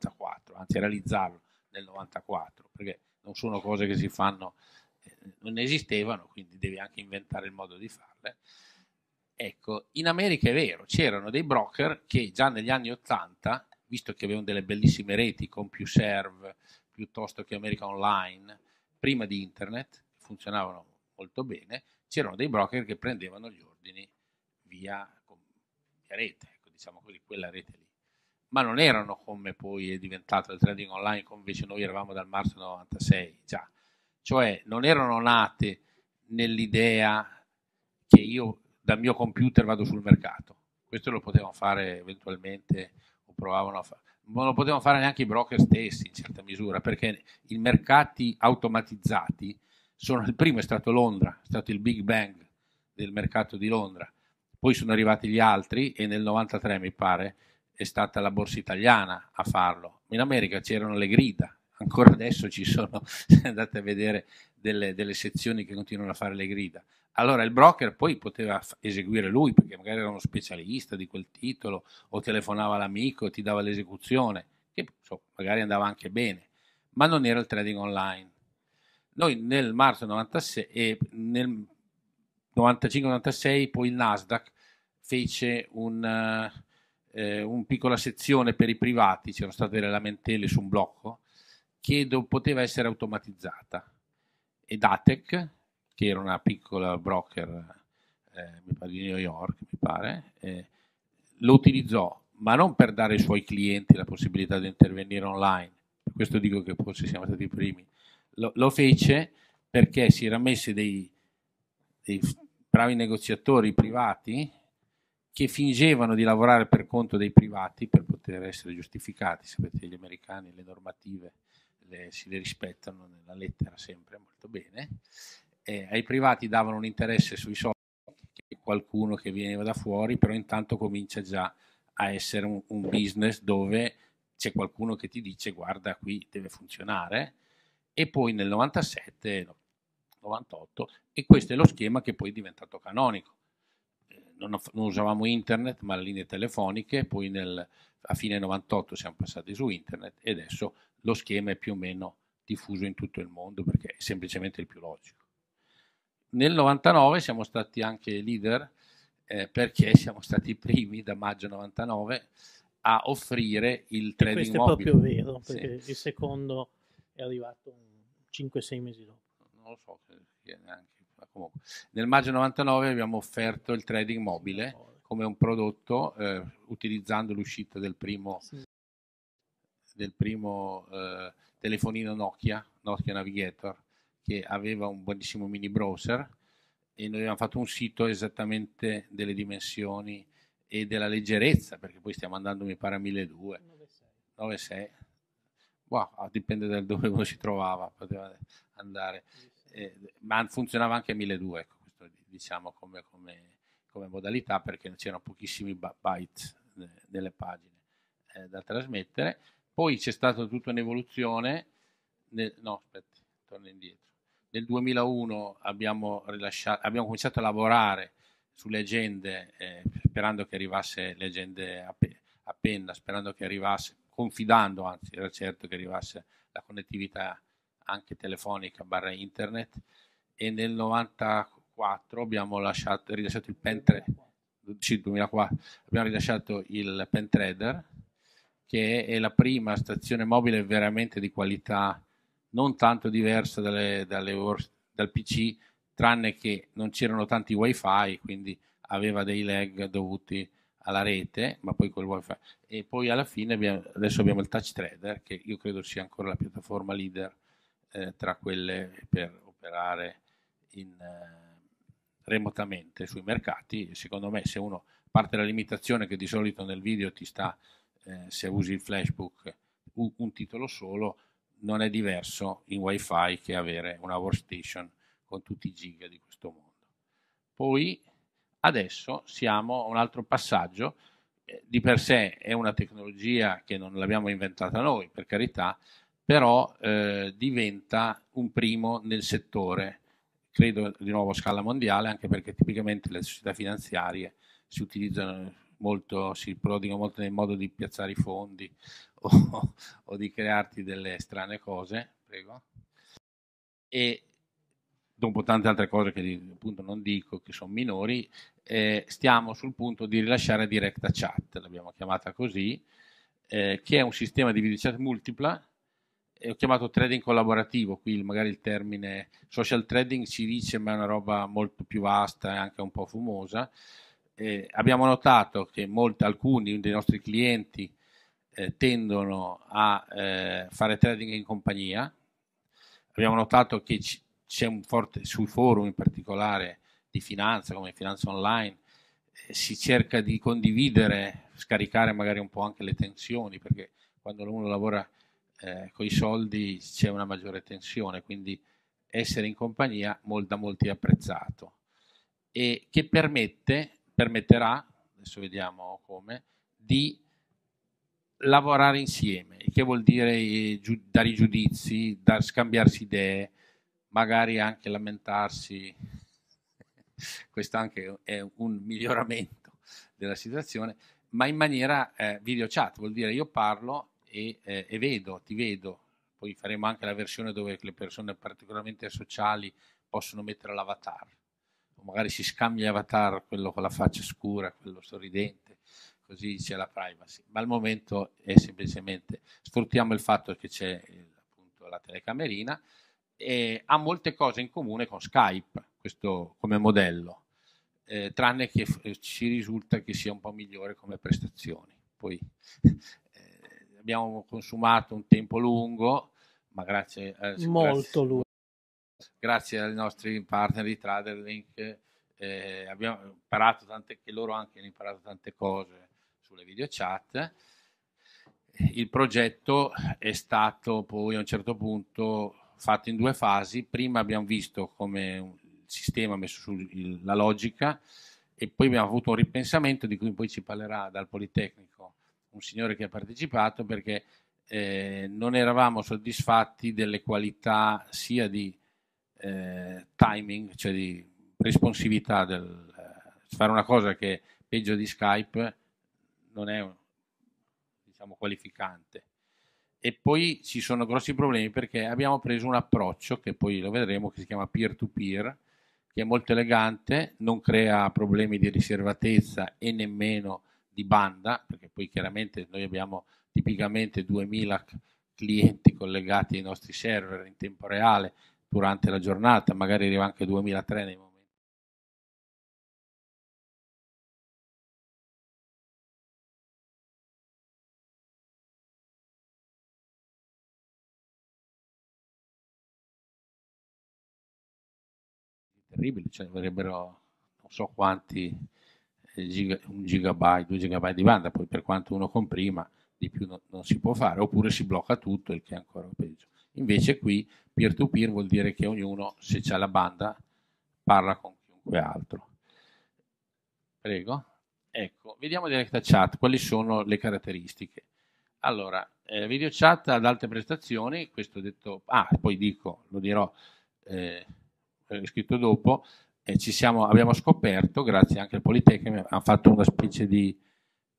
anzi a realizzarlo nel 94, perché non sono cose che si fanno non esistevano, quindi devi anche inventare il modo di farle. Ecco, in America è vero, c'erano dei broker che già negli anni 80, visto che avevano delle bellissime reti con più serve piuttosto che America Online, prima di internet, funzionavano molto bene, c'erano dei broker che prendevano gli ordini via, via rete, ecco, diciamo così, quella rete lì ma non erano come poi è diventato il trading online, come invece noi eravamo dal marzo 96 già cioè non erano nate nell'idea che io dal mio computer vado sul mercato. Questo lo potevano fare eventualmente o provavano a fare. Ma lo potevano fare neanche i broker stessi in certa misura, perché i mercati automatizzati sono il primo è stato Londra, è stato il Big Bang del mercato di Londra. Poi sono arrivati gli altri e nel 93 mi pare è stata la borsa italiana a farlo. In America c'erano le grida, ancora adesso ci sono, se andate a vedere, delle, delle, sezioni che continuano a fare le grida. Allora il broker poi poteva eseguire lui, perché magari era uno specialista di quel titolo, o telefonava l'amico, e ti dava l'esecuzione, che so, magari andava anche bene, ma non era il trading online. Noi nel marzo 96 e nel 95-96 poi il Nasdaq fece un, eh, un piccola sezione per i privati, c'erano state delle lamentele su un blocco, che do- poteva essere automatizzata. E Datec, che era una piccola broker eh, di New York, mi pare, eh, lo utilizzò, ma non per dare ai suoi clienti la possibilità di intervenire online, per questo dico che forse siamo stati i primi, lo, lo fece perché si era messi dei, dei bravi negoziatori privati che fingevano di lavorare per conto dei privati per poter essere giustificati, sapete gli americani, le normative le, si le rispettano nella lettera sempre molto bene. Eh, ai privati davano un interesse sui soldi, qualcuno che veniva da fuori, però intanto comincia già a essere un, un business dove c'è qualcuno che ti dice guarda qui deve funzionare e poi nel 97 98 e questo è lo schema che poi è diventato canonico eh, non, non usavamo internet ma le linee telefoniche poi nel, a fine 98 siamo passati su internet e adesso lo schema è più o meno diffuso in tutto il mondo perché è semplicemente il più logico. Nel 99 siamo stati anche leader eh, perché siamo stati i primi da maggio 99 a offrire il trading questo mobile. Questo è proprio vero, perché sì. il secondo è arrivato 5-6 mesi dopo. Non lo so neanche, ma comunque. Nel maggio 99 abbiamo offerto il trading mobile come un prodotto eh, utilizzando l'uscita del primo sì del primo eh, telefonino Nokia, Nokia Navigator, che aveva un buonissimo mini browser e noi abbiamo fatto un sito esattamente delle dimensioni e della leggerezza, perché poi stiamo andando mi pare a 1200, 96, wow, dipende da dove uno si trovava, poteva andare, eh, ma funzionava anche a 1200, ecco, questo, diciamo come, come, come, modalità, perché c'erano pochissimi byte eh, nelle pagine eh, da trasmettere poi c'è stata tutta un'evoluzione, nel, no aspetta, torno indietro. Nel 2001 abbiamo, abbiamo cominciato a lavorare sulle agende, eh, sperando che arrivasse le agende a, pe a, penna, sperando che arrivasse, confidando anzi, era certo che arrivasse la connettività anche telefonica barra internet e nel 94 abbiamo lasciato, rilasciato il pen 3, sì, 2004, abbiamo rilasciato il pen trader che è la prima stazione mobile veramente di qualità, non tanto diversa dalle, dalle, dal PC, tranne che non c'erano tanti wifi, quindi aveva dei lag dovuti alla rete, ma poi col wifi. E poi alla fine abbiamo, adesso abbiamo il touch trader, che io credo sia ancora la piattaforma leader eh, tra quelle per operare in, eh, remotamente sui mercati. Secondo me se uno parte dalla limitazione che di solito nel video ti sta eh, se usi il flashbook un, un titolo solo non è diverso in wifi che avere una workstation con tutti i giga di questo mondo. Poi adesso siamo a un altro passaggio, eh, di per sé è una tecnologia che non l'abbiamo inventata noi, per carità, però eh, diventa un primo nel settore, credo di nuovo a scala mondiale, anche perché tipicamente le società finanziarie si utilizzano molto, si prodiga molto nel modo di piazzare i fondi o, o di crearti delle strane cose, prego. E dopo tante altre cose che appunto non dico, che sono minori, eh, stiamo sul punto di rilasciare Directa Chat, l'abbiamo chiamata così, eh, che è un sistema di video chat multipla eh, ho chiamato trading collaborativo, qui magari il termine social trading si dice ma è una roba molto più vasta e anche un po' fumosa, eh, abbiamo notato che molti, alcuni dei nostri clienti eh, tendono a eh, fare trading in compagnia. Abbiamo notato che c- c'è un forte, sui forum in particolare di finanza, come Finanza Online, eh, si cerca di condividere, scaricare magari un po' anche le tensioni, perché quando uno lavora eh, con i soldi c'è una maggiore tensione, quindi essere in compagnia da molti è apprezzato e che permette permetterà, adesso vediamo come, di lavorare insieme, che vuol dire dare i giudizi, dar, scambiarsi idee, magari anche lamentarsi. Questo anche è un miglioramento della situazione, ma in maniera eh, video chat, vuol dire io parlo e, eh, e vedo, ti vedo. Poi faremo anche la versione dove le persone particolarmente sociali possono mettere l'avatar magari si scambia gli avatar, quello con la faccia scura, quello sorridente, così c'è la privacy. Ma al momento è semplicemente sfruttiamo il fatto che c'è appunto la telecamerina e ha molte cose in comune con Skype, questo come modello, eh, tranne che eh, ci risulta che sia un po' migliore come prestazioni. Poi eh, abbiamo consumato un tempo lungo, ma grazie, eh, molto grazie, lungo grazie ai nostri partner di Traderlink eh, abbiamo imparato tante, che loro anche hanno imparato tante cose sulle video chat. Il progetto è stato poi a un certo punto fatto in due fasi. Prima abbiamo visto come il sistema ha messo sulla logica e poi abbiamo avuto un ripensamento di cui poi ci parlerà dal Politecnico un signore che ha partecipato perché eh, non eravamo soddisfatti delle qualità sia di eh, timing, cioè di responsività del eh, fare una cosa che peggio di Skype non è diciamo qualificante. E poi ci sono grossi problemi perché abbiamo preso un approccio che poi lo vedremo che si chiama peer to peer che è molto elegante, non crea problemi di riservatezza e nemmeno di banda, perché poi chiaramente noi abbiamo tipicamente 2000 clienti collegati ai nostri server in tempo reale durante la giornata, magari arriva anche 2003 nei momenti. Terribile, cioè avrebbero non so quanti eh, giga, un gigabyte, due gigabyte di banda, poi per quanto uno comprima di più no, non si può fare, oppure si blocca tutto, il che è ancora peggio. Invece qui peer-to-peer vuol dire che ognuno, se c'è la banda, parla con chiunque altro. Prego. Ecco, vediamo diretta chat, quali sono le caratteristiche. Allora, eh, video chat ad alte prestazioni, questo detto, ah, poi dico, lo dirò eh, scritto dopo, eh, ci siamo, abbiamo scoperto, grazie anche al Politecnico, hanno fatto una specie di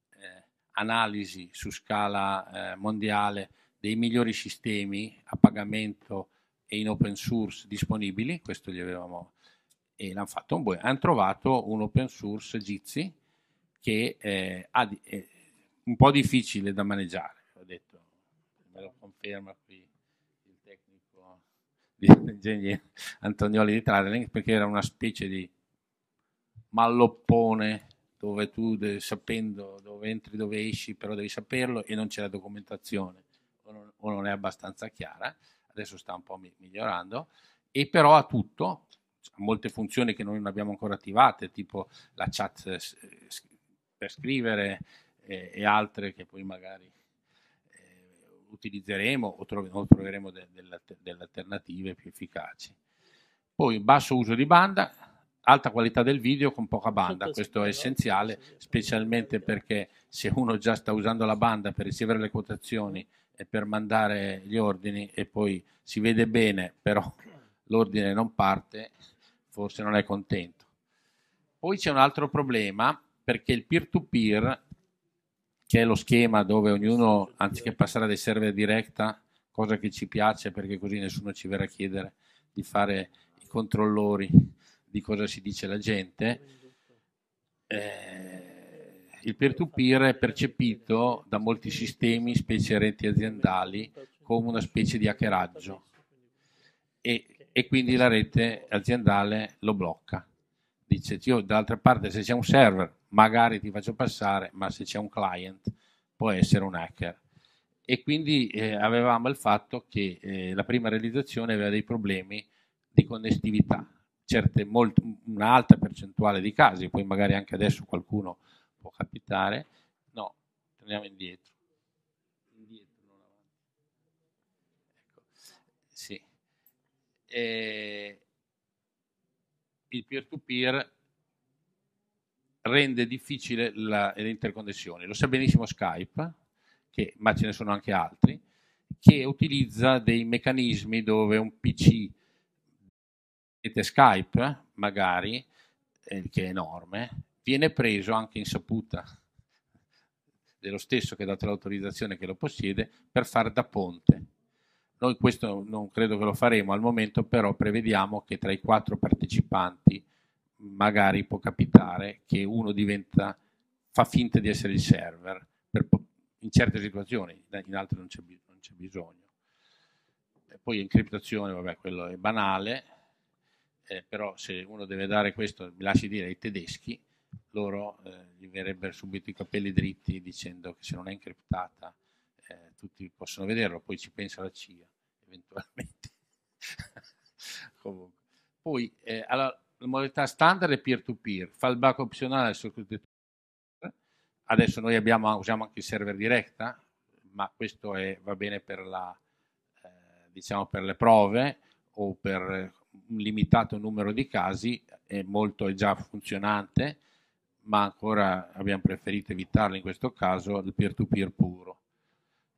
eh, analisi su scala eh, mondiale dei migliori sistemi a pagamento e in open source disponibili, questo gli avevamo e l'hanno fatto un buon, hanno trovato un open source Jitsi che eh, è un po' difficile da maneggiare, ho detto, me lo conferma qui il tecnico di Antonioli di Tradeling, perché era una specie di malloppone dove tu sapendo dove entri, dove esci, però devi saperlo e non c'è la documentazione o non, è abbastanza chiara, adesso sta un po' migliorando, e però ha tutto, ha molte funzioni che noi non abbiamo ancora attivate, tipo la chat eh, per scrivere e, altre che poi magari eh, utilizzeremo o, troveremo delle alternative più efficaci. Poi basso uso di banda, alta qualità del video con poca banda, questo è essenziale, specialmente perché se uno già sta usando la banda per ricevere le quotazioni e per mandare gli ordini e poi si vede bene, però l'ordine non parte, forse non è contento. Poi c'è un altro problema perché il peer-to-peer, che è lo schema dove ognuno, anziché passare ad essere server diretta, cosa che ci piace perché così nessuno ci verrà a chiedere di fare i controllori di cosa si dice la gente, eh, il peer-to-peer è percepito da molti sistemi, specie reti aziendali, come una specie di hackeraggio e, e quindi la rete aziendale lo blocca. Dice, io dall'altra parte se c'è un server magari ti faccio passare, ma se c'è un client può essere un hacker. E quindi eh, avevamo il fatto che eh, la prima realizzazione aveva dei problemi di connettività, certe, molto, un'alta percentuale di casi, poi magari anche adesso qualcuno può capitare, no, torniamo indietro. Indietro, non avanti. Ecco, sì. E il peer-to-peer rende difficile la, le interconnessioni. Lo sa benissimo Skype, che, ma ce ne sono anche altri, che utilizza dei meccanismi dove un PC Skype, magari, eh, che è enorme, viene preso anche in saputa dello stesso che ha dato l'autorizzazione che lo possiede per far da ponte. Noi questo non credo che lo faremo al momento, però prevediamo che tra i quattro partecipanti magari può capitare che uno diventa, fa finta di essere il server, per, in certe situazioni, in altre non c'è, non c'è bisogno. E poi encriptazione, vabbè, quello è banale, eh, però se uno deve dare questo, mi lasci dire, ai tedeschi, loro eh, gli verrebbero subito i capelli dritti dicendo che se non è incriptata eh, tutti possono vederlo, poi ci pensa la CIA eventualmente. Comunque. Poi eh, allora, la modalità standard è peer-to-peer, fallback opzionale su Adesso noi abbiamo, usiamo anche il server diretta, ma questo è, va bene per, la, eh, diciamo per le prove o per un limitato numero di casi, è molto è già funzionante ma ancora abbiamo preferito evitarlo in questo caso, il peer-to-peer puro.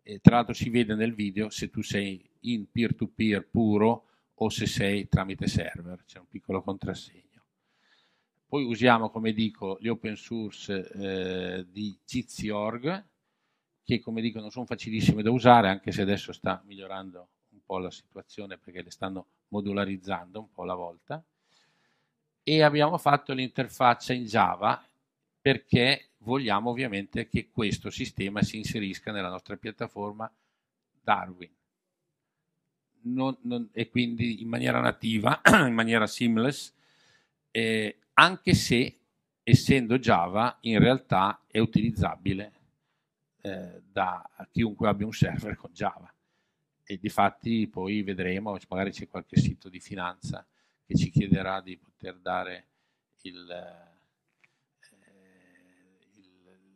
E tra l'altro si vede nel video se tu sei in peer-to-peer puro o se sei tramite server, c'è un piccolo contrassegno. Poi usiamo, come dico, gli open source eh, di Jitsi.org, che come dico non sono facilissime da usare, anche se adesso sta migliorando un po' la situazione perché le stanno modularizzando un po' alla volta. E abbiamo fatto l'interfaccia in Java perché vogliamo ovviamente che questo sistema si inserisca nella nostra piattaforma Darwin. Non, non, e quindi in maniera nativa, in maniera seamless, eh, anche se essendo Java in realtà è utilizzabile eh, da chiunque abbia un server con Java. E di fatti poi vedremo, magari c'è qualche sito di finanza che ci chiederà di poter dare il eh,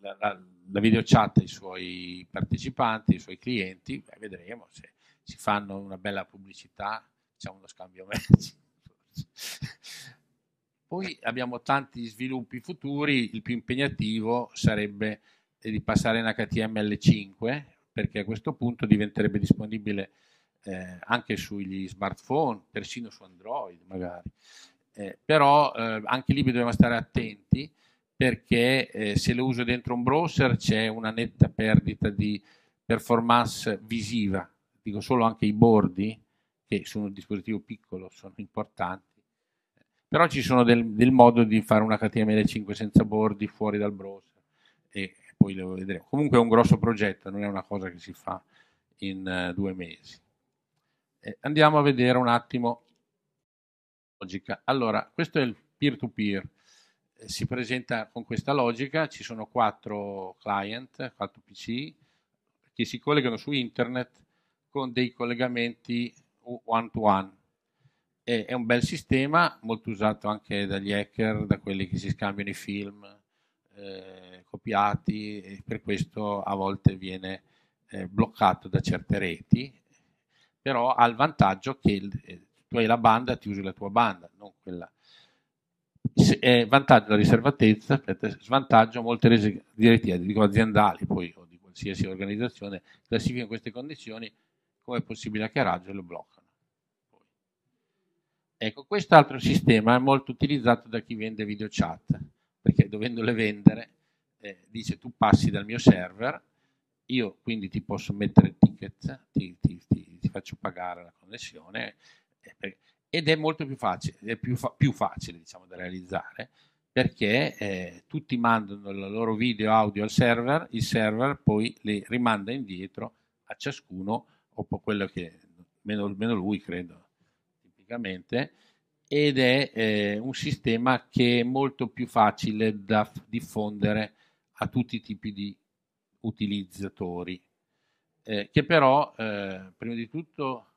la, la, la videochat ai suoi partecipanti, ai suoi clienti, beh, vedremo se si fanno una bella pubblicità, facciamo uno scambio merci. Poi abbiamo tanti sviluppi futuri, il più impegnativo sarebbe di passare in HTML5 perché a questo punto diventerebbe disponibile eh, anche sugli smartphone, persino su Android magari. Eh, però eh, anche lì dobbiamo stare attenti perché eh, se lo uso dentro un browser c'è una netta perdita di performance visiva, dico solo anche i bordi, che su un dispositivo piccolo sono importanti, però ci sono del, del modo di fare una HTML5 senza bordi fuori dal browser e poi lo vedremo. Comunque è un grosso progetto, non è una cosa che si fa in uh, due mesi. Eh, andiamo a vedere un attimo logica. Allora, questo è il peer-to-peer. peer to peer eh, si presenta con questa logica, ci sono quattro client, quattro PC, che si collegano su internet con dei collegamenti one-to-one. -one. È un bel sistema, molto usato anche dagli hacker, da quelli che si scambiano i film eh, copiati, e per questo a volte viene eh, bloccato da certe reti, però ha il vantaggio che il, eh, tu hai la banda, ti usi la tua banda, non quella eh, vantaggio la riservatezza, svantaggio molte rese direttive, eh, dico aziendali poi o di qualsiasi organizzazione, classificano queste condizioni come possibile hackeraggio e lo bloccano. Ecco, quest'altro sistema è molto utilizzato da chi vende video chat, perché dovendole vendere eh, dice tu passi dal mio server, io quindi ti posso mettere il ticket, ti, ti, ti, ti faccio pagare la connessione, eh, ed è molto più facile, è più, fa- più facile diciamo, da realizzare perché eh, tutti mandano il loro video audio al server, il server poi li rimanda indietro a ciascuno, o quello che, meno, meno lui credo, tipicamente, ed è eh, un sistema che è molto più facile da f- diffondere a tutti i tipi di utilizzatori, eh, che però eh, prima di tutto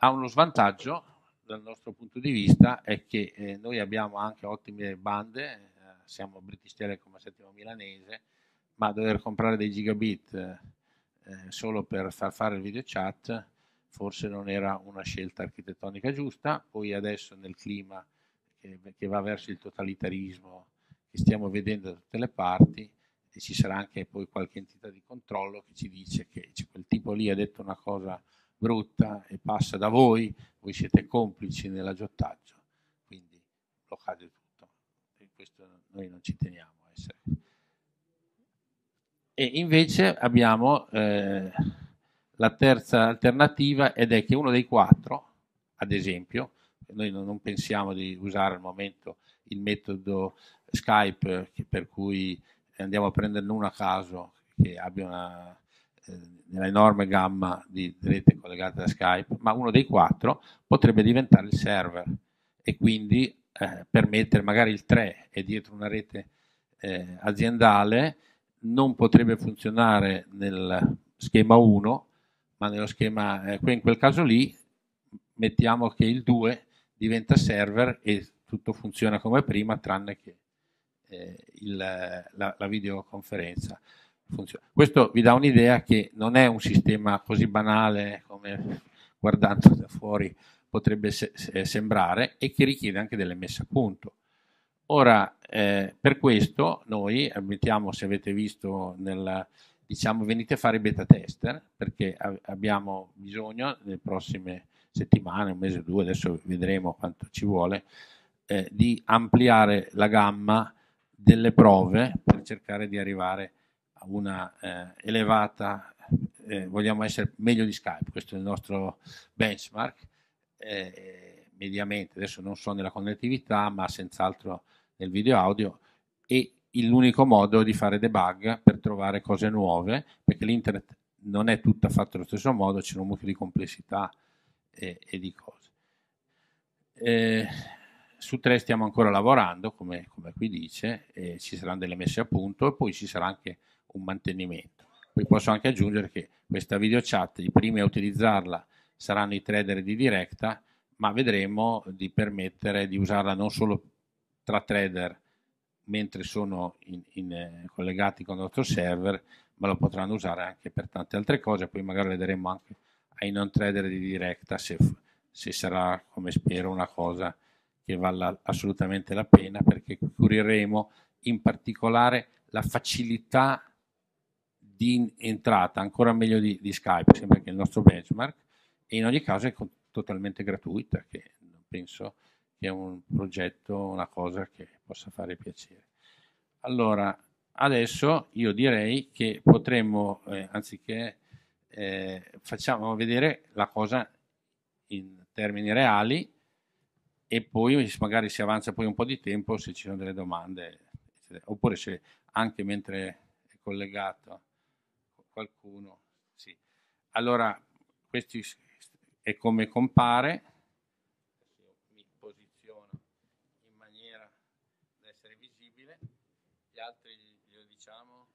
ha uno svantaggio dal nostro punto di vista è che eh, noi abbiamo anche ottime bande, eh, siamo British Telecom a settimo milanese, ma dover comprare dei gigabit eh, eh, solo per far fare il video chat forse non era una scelta architettonica giusta, poi adesso nel clima che, che va verso il totalitarismo che stiamo vedendo da tutte le parti, ci sarà anche poi qualche entità di controllo che ci dice che quel tipo lì ha detto una cosa brutta e passa da voi, voi siete complici nell'aggiottaggio, quindi bloccate tutto. E questo noi non ci teniamo a essere. E invece abbiamo eh, la terza alternativa ed è che uno dei quattro, ad esempio, noi non pensiamo di usare al momento il metodo Skype per cui andiamo a prenderne uno a caso che abbia una eh, nella enorme gamma di rete collegate da Skype, ma uno dei quattro potrebbe diventare il server e quindi eh, permettere magari il 3 è dietro una rete eh, aziendale non potrebbe funzionare nel schema 1, ma nello schema, eh, in quel caso lì mettiamo che il 2 diventa server e tutto funziona come prima tranne che eh, il, la, la videoconferenza funziona. Questo vi dà un'idea che non è un sistema così banale come guardando da fuori potrebbe se- sembrare e che richiede anche delle messe a punto. Ora, eh, per questo noi mettiamo, se avete visto, nel, diciamo venite a fare i beta tester perché a- abbiamo bisogno nelle prossime settimane, un mese o due, adesso vedremo quanto ci vuole, eh, di ampliare la gamma delle prove per cercare di arrivare a una eh, elevata, eh, vogliamo essere meglio di Skype, questo è il nostro benchmark, eh, mediamente, adesso non so nella connettività, ma senz'altro nel video audio, e l'unico modo di fare debug per trovare cose nuove, perché l'internet non è tutta fatta allo stesso modo, c'è un mucchio di complessità e, e di cose. Eh, su tre stiamo ancora lavorando, come, come qui dice, ci saranno delle messe a punto e poi ci sarà anche un mantenimento. Poi posso anche aggiungere che questa video chat, i primi a utilizzarla saranno i trader di diretta, ma vedremo di permettere di usarla non solo tra trader mentre sono in, in, eh, collegati con il nostro server, ma lo potranno usare anche per tante altre cose, poi magari vedremo anche ai non trader di diretta se, se sarà, come spero, una cosa che valga assolutamente la pena perché cureremo in particolare la facilità di entrata, ancora meglio di, di Skype, sembra che il nostro benchmark, e in ogni caso è totalmente gratuita, che penso che è un progetto, una cosa che possa fare piacere. Allora, adesso io direi che potremmo, eh, anziché eh, facciamo vedere la cosa in termini reali e poi magari si avanza poi un po' di tempo se ci sono delle domande, eccetera. oppure se anche mentre è collegato qualcuno. Sì. Allora, questo è come compare. Mi posiziono in maniera da essere visibile. Gli altri glielo diciamo.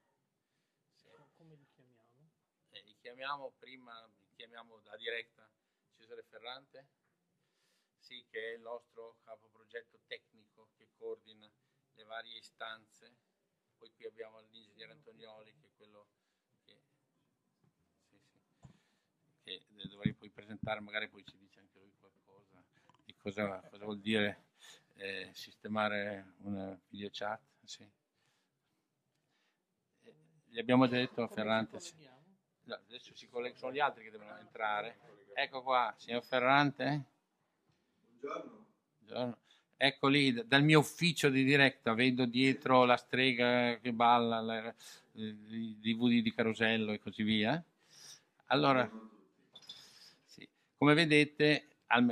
Sì. Come li chiamiamo? Eh, li chiamiamo prima, li chiamiamo da diretta Cesare Ferrante, sì, che è il nostro capo progetto tecnico che coordina le varie istanze. Poi qui abbiamo l'ingegnere Antonioli, che è quello che dovrei poi presentare, magari poi ci dice anche lui qualcosa di cosa, cosa vuol dire eh, sistemare un video chat. Sì. Eh, gli abbiamo già detto a Ferrante. Sì. No, adesso si collega, sono gli altri che devono entrare. Ecco qua, signor Ferrante. Buongiorno. Buongiorno. Ecco lì, dal mio ufficio di diretta vedo dietro la strega che balla, la, i DVD di Carosello e così via. Allora, come vedete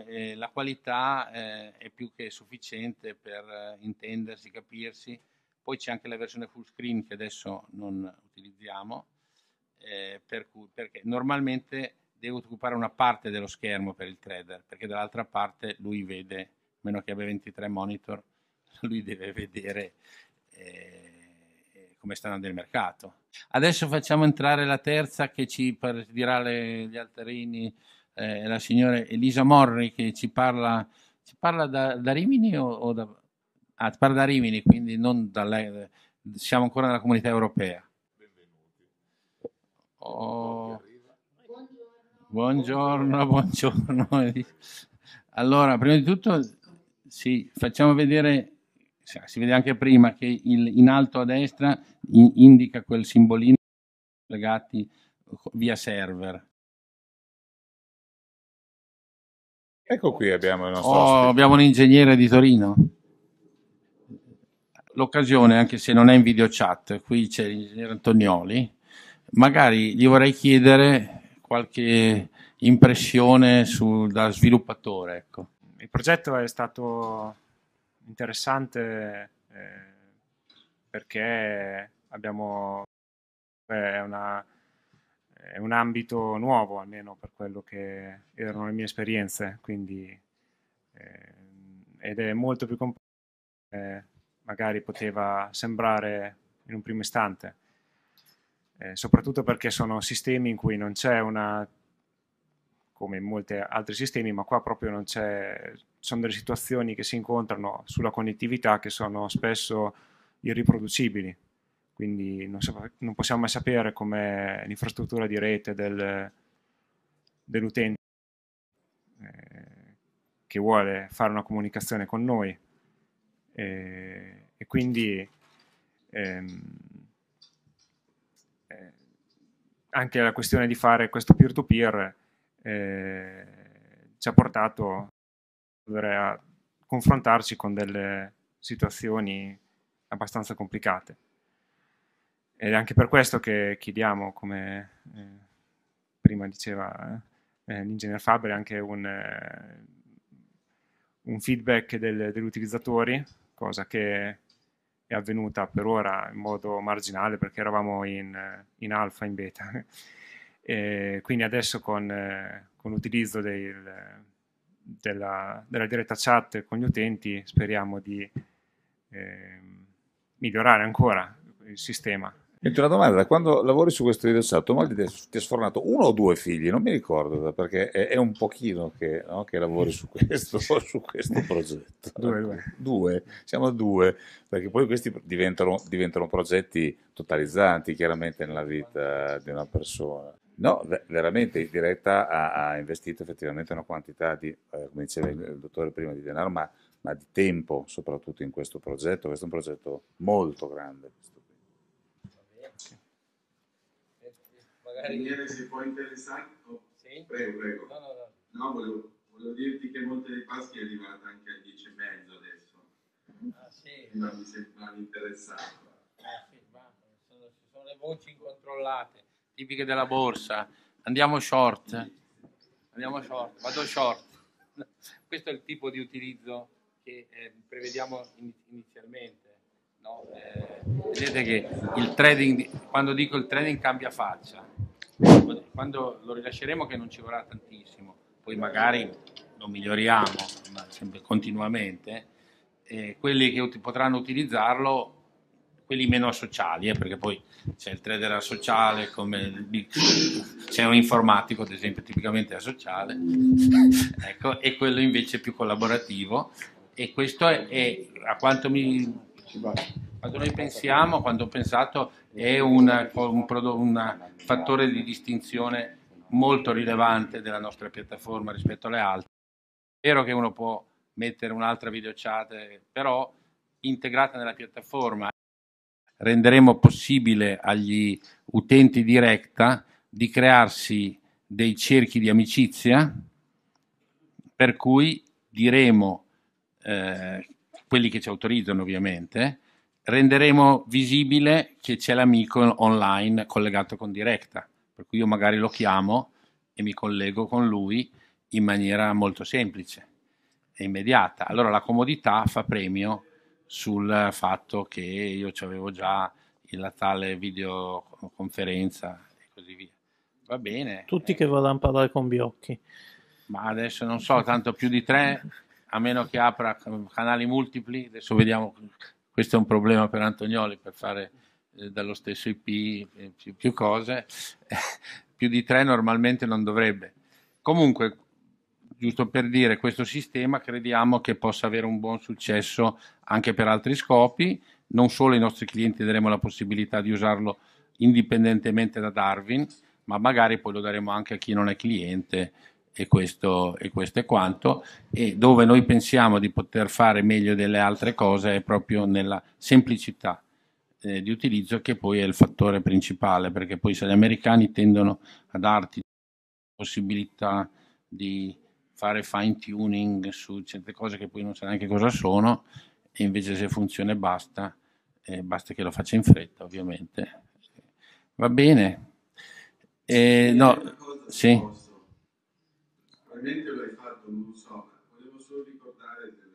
eh, la qualità eh, è più che sufficiente per eh, intendersi, capirsi. Poi c'è anche la versione full screen che adesso non utilizziamo, eh, per cui, perché normalmente devo occupare una parte dello schermo per il trader, perché dall'altra parte lui vede, meno che abbia 23 monitor, lui deve vedere come sta andando il mercato. Adesso facciamo entrare la terza che ci dirà le, gli alterini eh, la signora Elisa Morri che ci parla, ci parla da, da, Rimini o, o da, ah, parla da Rimini, quindi non da lei, siamo ancora nella comunità europea. Benvenuti. Oh, buongiorno, buongiorno. Allora, prima di tutto, sì, facciamo vedere, si vede anche prima che il, in alto a destra in, indica quel simbolino legati via server Ecco qui abbiamo il nostro oh, abbiamo un ingegnere di Torino. L'occasione, anche se non è in video chat, qui c'è l'ingegnere Antonioli, magari gli vorrei chiedere qualche impressione su, da sviluppatore. Ecco. Il progetto è stato interessante eh, perché abbiamo eh, è una è un ambito nuovo, almeno per quello che erano le mie esperienze, quindi, eh, ed è molto più complesso eh, magari poteva sembrare in un primo istante, eh, soprattutto perché sono sistemi in cui non c'è una, come in molti altri sistemi, ma qua proprio non c'è, sono delle situazioni che si incontrano sulla connettività che sono spesso irriproducibili quindi non, so, non possiamo mai sapere come l'infrastruttura di rete del, dell'utente eh, che vuole fare una comunicazione con noi eh, e quindi ehm, eh, anche la questione di fare questo peer-to-peer -peer, eh, ci ha portato a confrontarci con delle situazioni abbastanza complicate. Ed è anche per questo che chiediamo, come eh, prima diceva eh, eh l'ingegner Fabri, anche un, eh, un feedback del, degli utilizzatori, cosa che è avvenuta per ora in modo marginale perché eravamo in, eh, in alfa, in beta. E quindi adesso con, eh, con l'utilizzo del, della, della, diretta chat con gli utenti speriamo di eh, migliorare ancora il sistema Senti una domanda, da quando lavori su questo video videochat, tua moglie ti ha sfornato uno o due figli? Non mi ricordo, perché è, è un pochino che, no, che lavori su questo, su questo progetto. Due, due, siamo a due, perché poi questi diventano, diventano progetti totalizzanti chiaramente nella vita di una persona. No, veramente in diretta ha, ha, investito effettivamente una quantità di, eh, come diceva il, il, dottore prima, di denaro, ma, ma, di tempo soprattutto in questo progetto. Questo è un progetto molto grande. Questo. Daniele, se può interessare. Oh, sì? Prego, prego. No, no, no. no volevo, volevo, dirti che Monte dei Paschi è arrivata anche a 10 e mezzo adesso. Ah, sì. Ma mi sembrava interessante. Ah, sì, sono, sono le voci incontrollate, tipiche della borsa. Andiamo short. Andiamo short. Vado short. Questo è il tipo di utilizzo che eh, prevediamo inizialmente. No, eh, vedete che il trading, quando dico il trading cambia faccia, quando lo rilasceremo che non ci vorrà tantissimo, poi magari lo miglioriamo ma sempre continuamente, eh, quelli che ut- potranno utilizzarlo, quelli meno sociali, eh, perché poi c'è il trader asociale, c'è un informatico ad esempio tipicamente asociale, ecco, e quello invece più collaborativo e questo è, è a quanto mi... Quando noi pensiamo, quando ho pensato è una, un, un fattore di distinzione molto rilevante della nostra piattaforma rispetto alle altre. È vero che uno può mettere un'altra video chat, però integrata nella piattaforma renderemo possibile agli utenti diretta di crearsi dei cerchi di amicizia per cui diremo eh, quelli che ci autorizzano ovviamente renderemo visibile che c'è l'amico online collegato con diretta, per cui io magari lo chiamo e mi collego con lui in maniera molto semplice e immediata. Allora la comodità fa premio sul fatto che io avevo già la tale videoconferenza e così via. Va bene. Tutti eh. che vadano a parlare con Biocchi. Ma adesso non so, tanto più di tre, a meno che apra canali multipli, adesso vediamo questo è un problema per Antonioli per fare eh, dallo stesso IP eh, più, più, cose, più di tre normalmente non dovrebbe. Comunque, giusto per dire, questo sistema crediamo che possa avere un buon successo anche per altri scopi, non solo ai nostri clienti daremo la possibilità di usarlo indipendentemente da Darwin, ma magari poi lo daremo anche a chi non è cliente e questo, e questo, è quanto, e dove noi pensiamo di poter fare meglio delle altre cose è proprio nella semplicità eh, di utilizzo che poi è il fattore principale, perché poi se gli americani tendono a darti la possibilità di fare fine tuning su certe cose che poi non sai neanche cosa sono, e invece se funziona e basta, eh, basta che lo faccia in fretta ovviamente. Va bene? Eh, no, eh, sì sicuramente lo hai fatto, non lo so, ma volevo solo ricordare del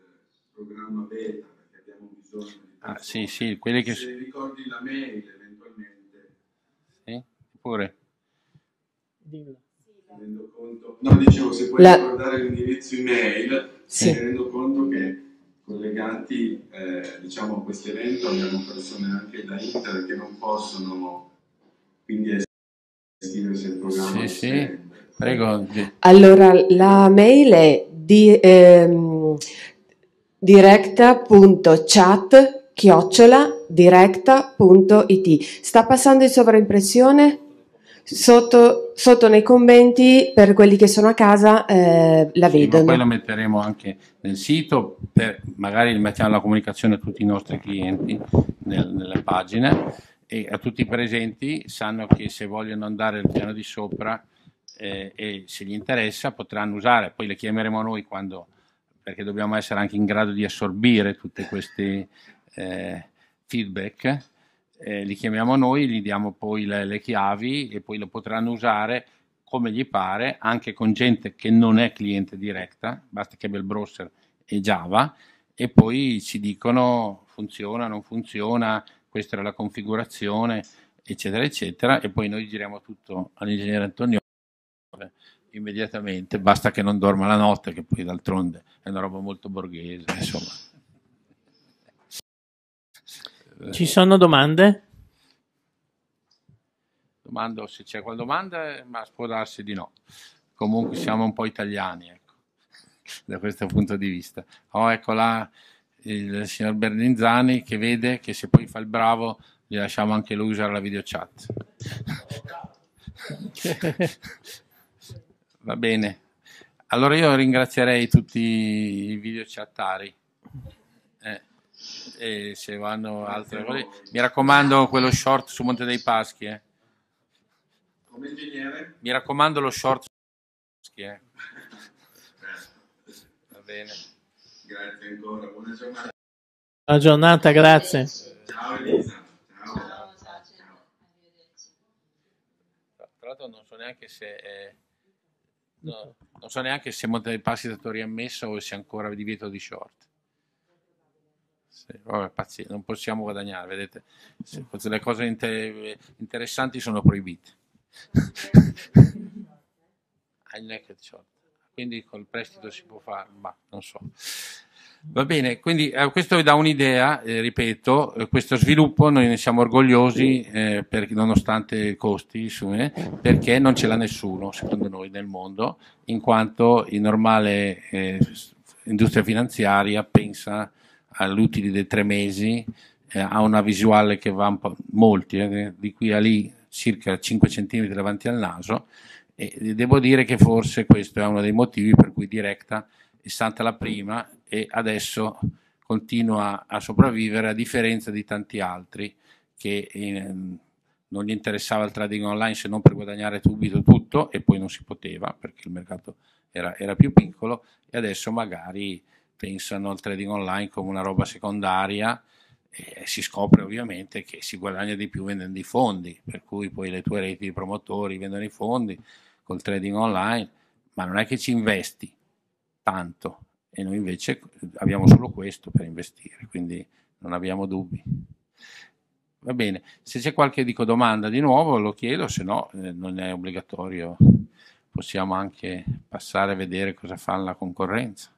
programma beta perché abbiamo bisogno di... Ah, sì, sì, quelli che... Se ricordi la mail eventualmente. Sì, pure. Dillo. Tenendo conto... No, dicevo, se puoi la... ricordare l'indirizzo email, sì. tenendo conto che collegati eh, diciamo, a questo evento abbiamo persone anche da Inter che non possono quindi iscriversi al programma. Sì, sì. Prego. Allora, la mail è di, ehm, diretta.chat chiocciola diretta.it. Sta passando in sovraimpressione? Sotto, sotto, nei commenti per quelli che sono a casa eh, la sì, vedono. poi la metteremo anche nel sito, per, magari mettiamo la comunicazione a tutti i nostri clienti nel, nella pagina e a tutti i presenti sanno che se vogliono andare al piano di sopra eh, e se gli interessa potranno usare, poi le chiameremo noi quando, perché dobbiamo essere anche in grado di assorbire tutti questi eh, feedback, eh, li chiamiamo noi, gli diamo poi le, le chiavi e poi lo potranno usare come gli pare, anche con gente che non è cliente diretta, basta che abbia il browser e Java, e poi ci dicono funziona, non funziona, questa era la configurazione, eccetera, eccetera, e poi noi giriamo tutto all'ingegnere Antonio immediatamente, basta che non dorma la notte, che poi d'altronde è una roba molto borghese, insomma. Ci sono domande? Domando se c'è qualche domanda, eh, ma può darsi di no. Comunque siamo un po' italiani, ecco, da questo punto di vista. Oh, ecco là il signor Berninzani che vede che se poi fa il bravo gli lasciamo anche lui usare la videochat. Va bene. Allora io ringrazierei tutti i video chattari. Eh, e se vanno altre cose, mi raccomando quello short su Monte dei Paschi. Eh. Come ingegnere? Mi raccomando lo short su Monte dei Paschi. Eh. Va bene. Grazie ancora, buona giornata. Buona giornata, grazie. Ciao Elisa. Ciao. Ciao. Ciao. Tra l'altro non so neanche se è non so neanche se dei Montepaschi è stato riammesso o se ancora divieto di short. Sì, vabbè, pazienza, non possiamo guadagnare, vedete, mm. le cose inter- interessanti sono proibite. Quindi col prestito si può fare, ma non so. Va bene, quindi eh, questo vi dà un'idea, eh, ripeto, eh, questo sviluppo noi ne siamo orgogliosi eh, per, nonostante i costi, su, eh, perché non ce l'ha nessuno, secondo noi, nel mondo, in quanto il normale eh, industria finanziaria pensa all'utile dei tre mesi, ha una visuale che va un po' molti, di qui a lì circa 5 cm davanti al naso e devo dire che forse questo è uno dei motivi per cui Directa è stata la prima e adesso continua a sopravvivere a differenza di tanti altri che in, ehm, non gli interessava il trading online se non per guadagnare subito tutto e poi non si poteva perché il mercato era, era più piccolo e adesso magari pensano al trading online come una roba secondaria e si scopre ovviamente che si guadagna di più vendendo i fondi, per cui poi le tue reti di promotori vendono i fondi col trading online, ma non è che ci investi tanto, e noi invece abbiamo solo questo per investire, quindi non abbiamo dubbi. Va bene, se c'è qualche dico, domanda di nuovo lo chiedo, se no eh, non è obbligatorio, possiamo anche passare a vedere cosa fa la concorrenza.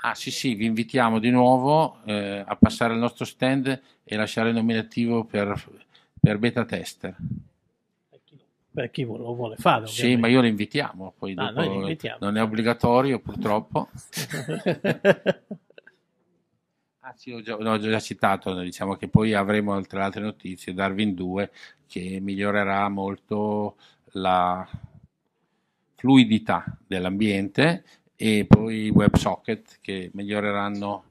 Ah sì sì, vi invitiamo di nuovo eh, a passare al nostro stand e lasciare il nominativo per, per beta tester per chi lo vuole fare. Ovviamente. Sì, ma io lo invitiamo, poi ah, dopo, invitiamo. non è obbligatorio purtroppo. ah sì, ho già, no, ho già, citato, diciamo che poi avremo tra le altre notizie Darwin 2 che migliorerà molto la fluidità dell'ambiente e poi WebSocket che miglioreranno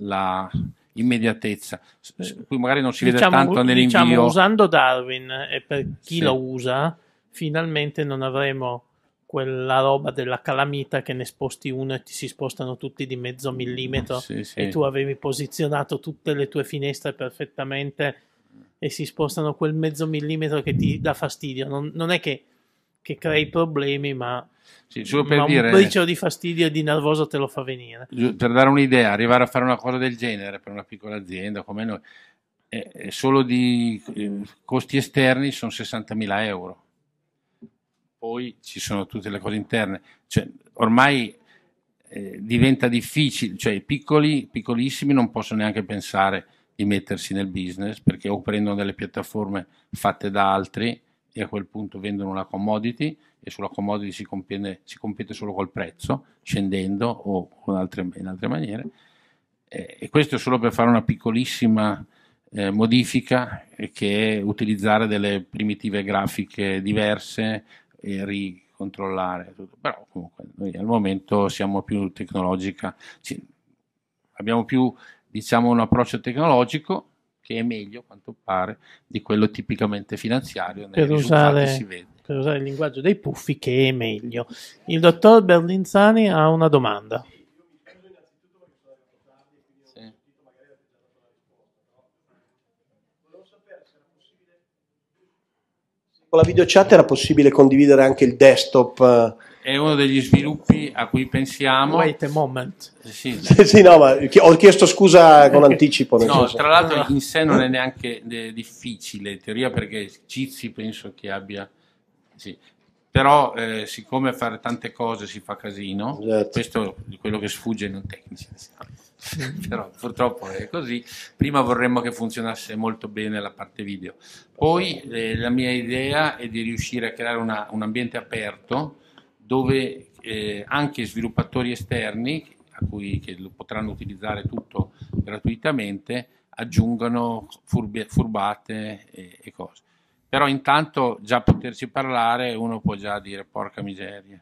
la immediatezza, eh, poi magari non si vede diciamo, tanto nell'invio. Diciamo, usando Darwin, eh, e per chi sì. lo usa, finalmente non avremo quella roba della calamita che ne sposti uno e ti si spostano tutti di mezzo millimetro sì, sì. e tu avevi posizionato tutte le tue finestre perfettamente e si spostano quel mezzo millimetro che ti dà fastidio. Non, non è che che crei mm. problemi, ma sì, solo per dire, un briciolo di fastidio e di nervoso te lo fa venire. Per dare un'idea, arrivare a fare una cosa del genere per una piccola azienda come noi, è, è solo di eh, costi esterni sono 60.000 euro. Poi ci sono tutte le cose interne. Cioè, ormai eh, diventa difficile, cioè i piccoli, piccolissimi non possono neanche pensare di mettersi nel business perché o prendono delle piattaforme fatte da altri e a quel punto vendono una commodity e sulla commodity si, compete, si compete solo col prezzo, scendendo o altre, in altre maniere. Eh, e questo è solo per fare una piccolissima eh, modifica eh, che è utilizzare delle primitive grafiche diverse e ricontrollare tutto. Però comunque noi al momento siamo più tecnologica, ci, abbiamo più diciamo un approccio tecnologico che è meglio, quanto pare, di quello tipicamente finanziario. Per usare, per usare il linguaggio dei puffi, che è meglio. Il dottor Berlinzani ha una domanda. con la video chat era possibile condividere anche il desktop eh, è uno degli sviluppi a cui pensiamo. Wait a moment. Eh, sì, sì no, ma ho chiesto scusa con anticipo. No, tra l'altro in sé non è neanche eh, difficile in teoria perché Cizzi penso che abbia... Sì. Però eh, siccome fare tante cose si fa casino, esatto. questo è quello che sfugge non tecnici. Mm. Però purtroppo è così. Prima vorremmo che funzionasse molto bene la parte video. Poi eh, la mia idea è di riuscire a creare una, un ambiente aperto dove eh, anche sviluppatori esterni, a cui che lo potranno utilizzare tutto gratuitamente, aggiungano furbe, furbate e, e cose. Però intanto già poterci parlare uno può già dire porca miseria.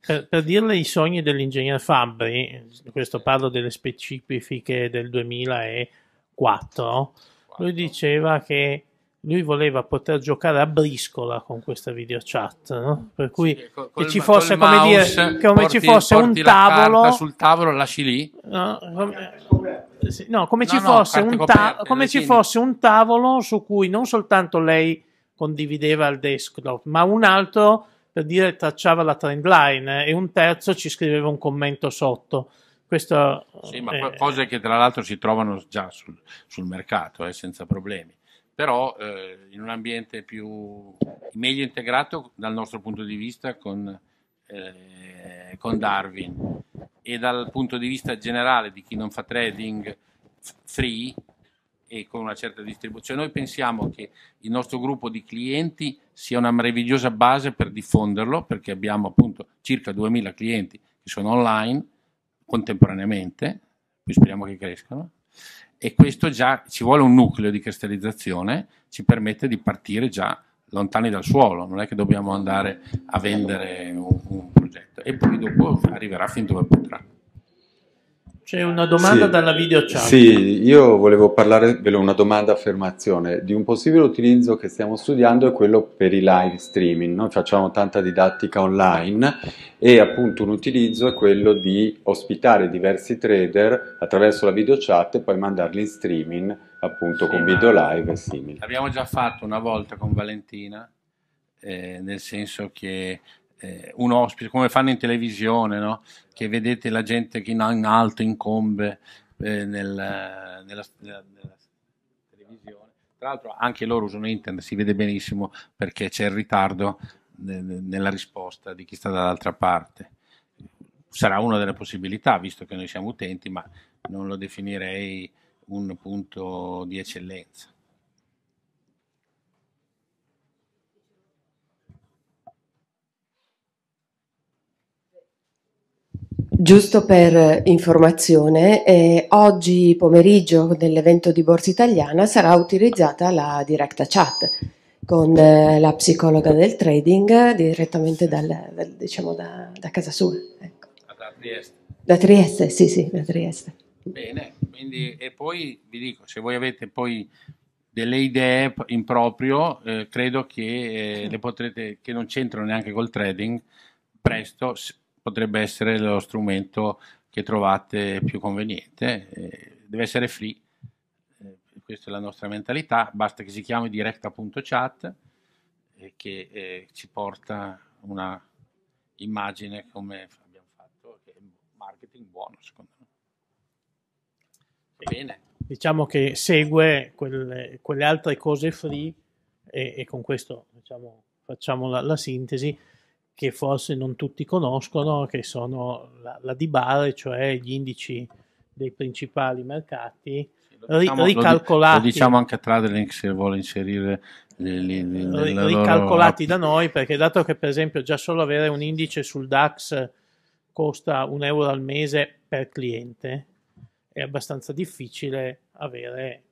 Per, per, dirle i sogni dell'ingegner Fabri, questo parlo delle specifiche del 2004, lui diceva che lui voleva poter giocare a briscola con questa videochat, no? Per cui sì, col, che ci fosse, come mouse, dire, come porti, ci fosse un tavolo... sul tavolo lasci lì? No, come, eh, eh, no, come, no, ci, fosse un, ta- come ci fosse un tavolo su cui non soltanto lei condivideva il desktop, ma un altro, per dire, tracciava la trend line eh, e un terzo ci scriveva un commento sotto. Questo, sì, ma è... cose che tra l'altro si trovano già sul, sul mercato, eh, senza problemi però eh, in un ambiente più meglio integrato dal nostro punto di vista con, eh, con, Darwin e dal punto di vista generale di chi non fa trading free e con una certa distribuzione. Noi pensiamo che il nostro gruppo di clienti sia una meravigliosa base per diffonderlo perché abbiamo appunto circa 2000 clienti che sono online contemporaneamente, poi speriamo che crescano e questo già ci vuole un nucleo di cristallizzazione, ci permette di partire già lontani dal suolo, non è che dobbiamo andare a vendere un, un progetto e poi dopo arriverà fin dove potrà. C'è una domanda sì, dalla video chat. Sì, io volevo parlare, ve una domanda affermazione, di un possibile utilizzo che stiamo studiando è quello per i live streaming. Noi facciamo tanta didattica online e appunto un utilizzo è quello di ospitare diversi trader attraverso la video chat e poi mandarli in streaming appunto sì, con video live e simili. L'abbiamo già fatto una volta con Valentina, eh, nel senso che eh, un ospite, come fanno in televisione, no? che vedete la gente che in alto incombe eh, nel, nella, nella, nella, televisione. Tra l'altro anche loro usano internet, si vede benissimo perché c'è il ritardo nella risposta di chi sta dall'altra parte. Sarà una delle possibilità, visto che noi siamo utenti, ma non lo definirei un punto di eccellenza. Giusto per informazione, eh, oggi pomeriggio dell'evento di Borsa Italiana sarà utilizzata la diretta chat con eh, la psicologa del trading direttamente dal, dal, diciamo da, da, casa sua. Ecco. Da Trieste. Da Trieste, sì, sì, da Trieste. Bene, quindi, e poi vi dico, se voi avete poi delle idee in proprio, eh, credo che, sì. Eh, le potrete, che non c'entrano neanche col trading, presto potrebbe essere lo strumento che trovate più conveniente, eh, deve essere free, eh, questa è la nostra mentalità, basta che si chiami directa.chat eh, che eh, ci porta una immagine come abbiamo fatto, che è marketing buono secondo me. Bene. Diciamo che segue quelle, quelle altre cose free e, e con questo diciamo, facciamo la, la sintesi che forse non tutti conoscono, che sono la, la DIBAR, cioè gli indici dei principali mercati ri, diciamo, ricalcolati. Lo, diciamo anche a Tradelink se vuole inserire le, le, le, ri, ricalcolati loro... da noi, perché dato che per esempio già solo avere un indice sul DAX costa un euro al mese per cliente, è abbastanza difficile avere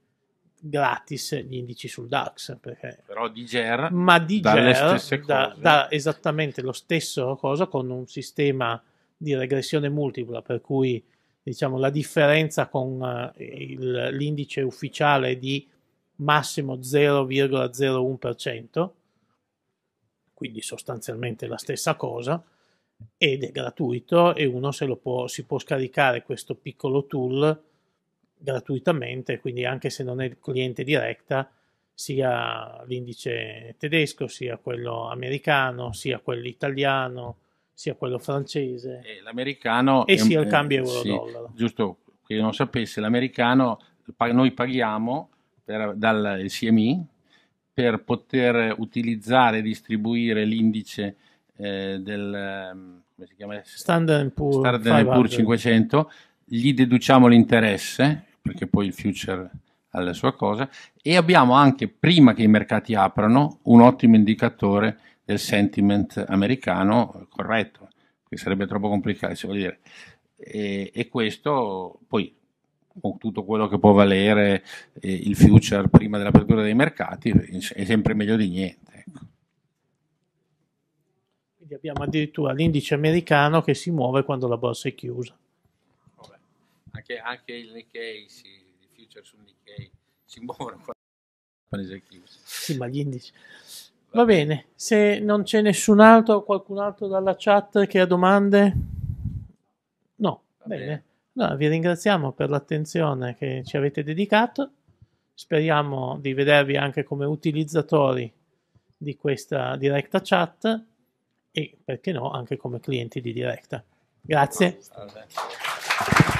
gratis gli indici sul DAX. Perché... Però DJR ma DJR dà, dà esattamente lo stesso cosa con un sistema di regressione multipla, per cui diciamo, la differenza con uh, il, l'indice ufficiale è di massimo 0,01%, quindi sostanzialmente la stessa cosa, ed è gratuito e uno se lo può, si può scaricare questo piccolo tool gratuitamente, quindi anche se non è cliente diretta, sia l'indice tedesco, sia quello americano, sia quello italiano, sia quello francese. E l'americano... E sia il eh, cambio euro-dollaro. Sì, giusto, che non sapesse, l'americano noi paghiamo per, dal CMI per poter utilizzare e distribuire l'indice eh, del... Mm, Standard Poor's 500 gli deduciamo l'interesse, perché poi il future ha la sua cosa, e abbiamo anche, prima che i mercati aprano, un ottimo indicatore del sentiment americano corretto, che sarebbe troppo complicato, si vuol dire. E, e, questo poi con tutto quello che può valere eh, il future prima dell'apertura dei mercati è sempre meglio di niente. Ecco. abbiamo addirittura l'indice americano che si muove quando la borsa è chiusa anche, anche il Nikkei, si, il future sul Nikkei si muovono Sì, ma gli indici. Va, bene. se non c'è nessun altro qualcun altro dalla chat che ha domande? No, bene. bene. No, vi ringraziamo per l'attenzione che ci avete dedicato. Speriamo di vedervi anche come utilizzatori di questa diretta chat e perché no anche come clienti di diretta. Grazie. Salve.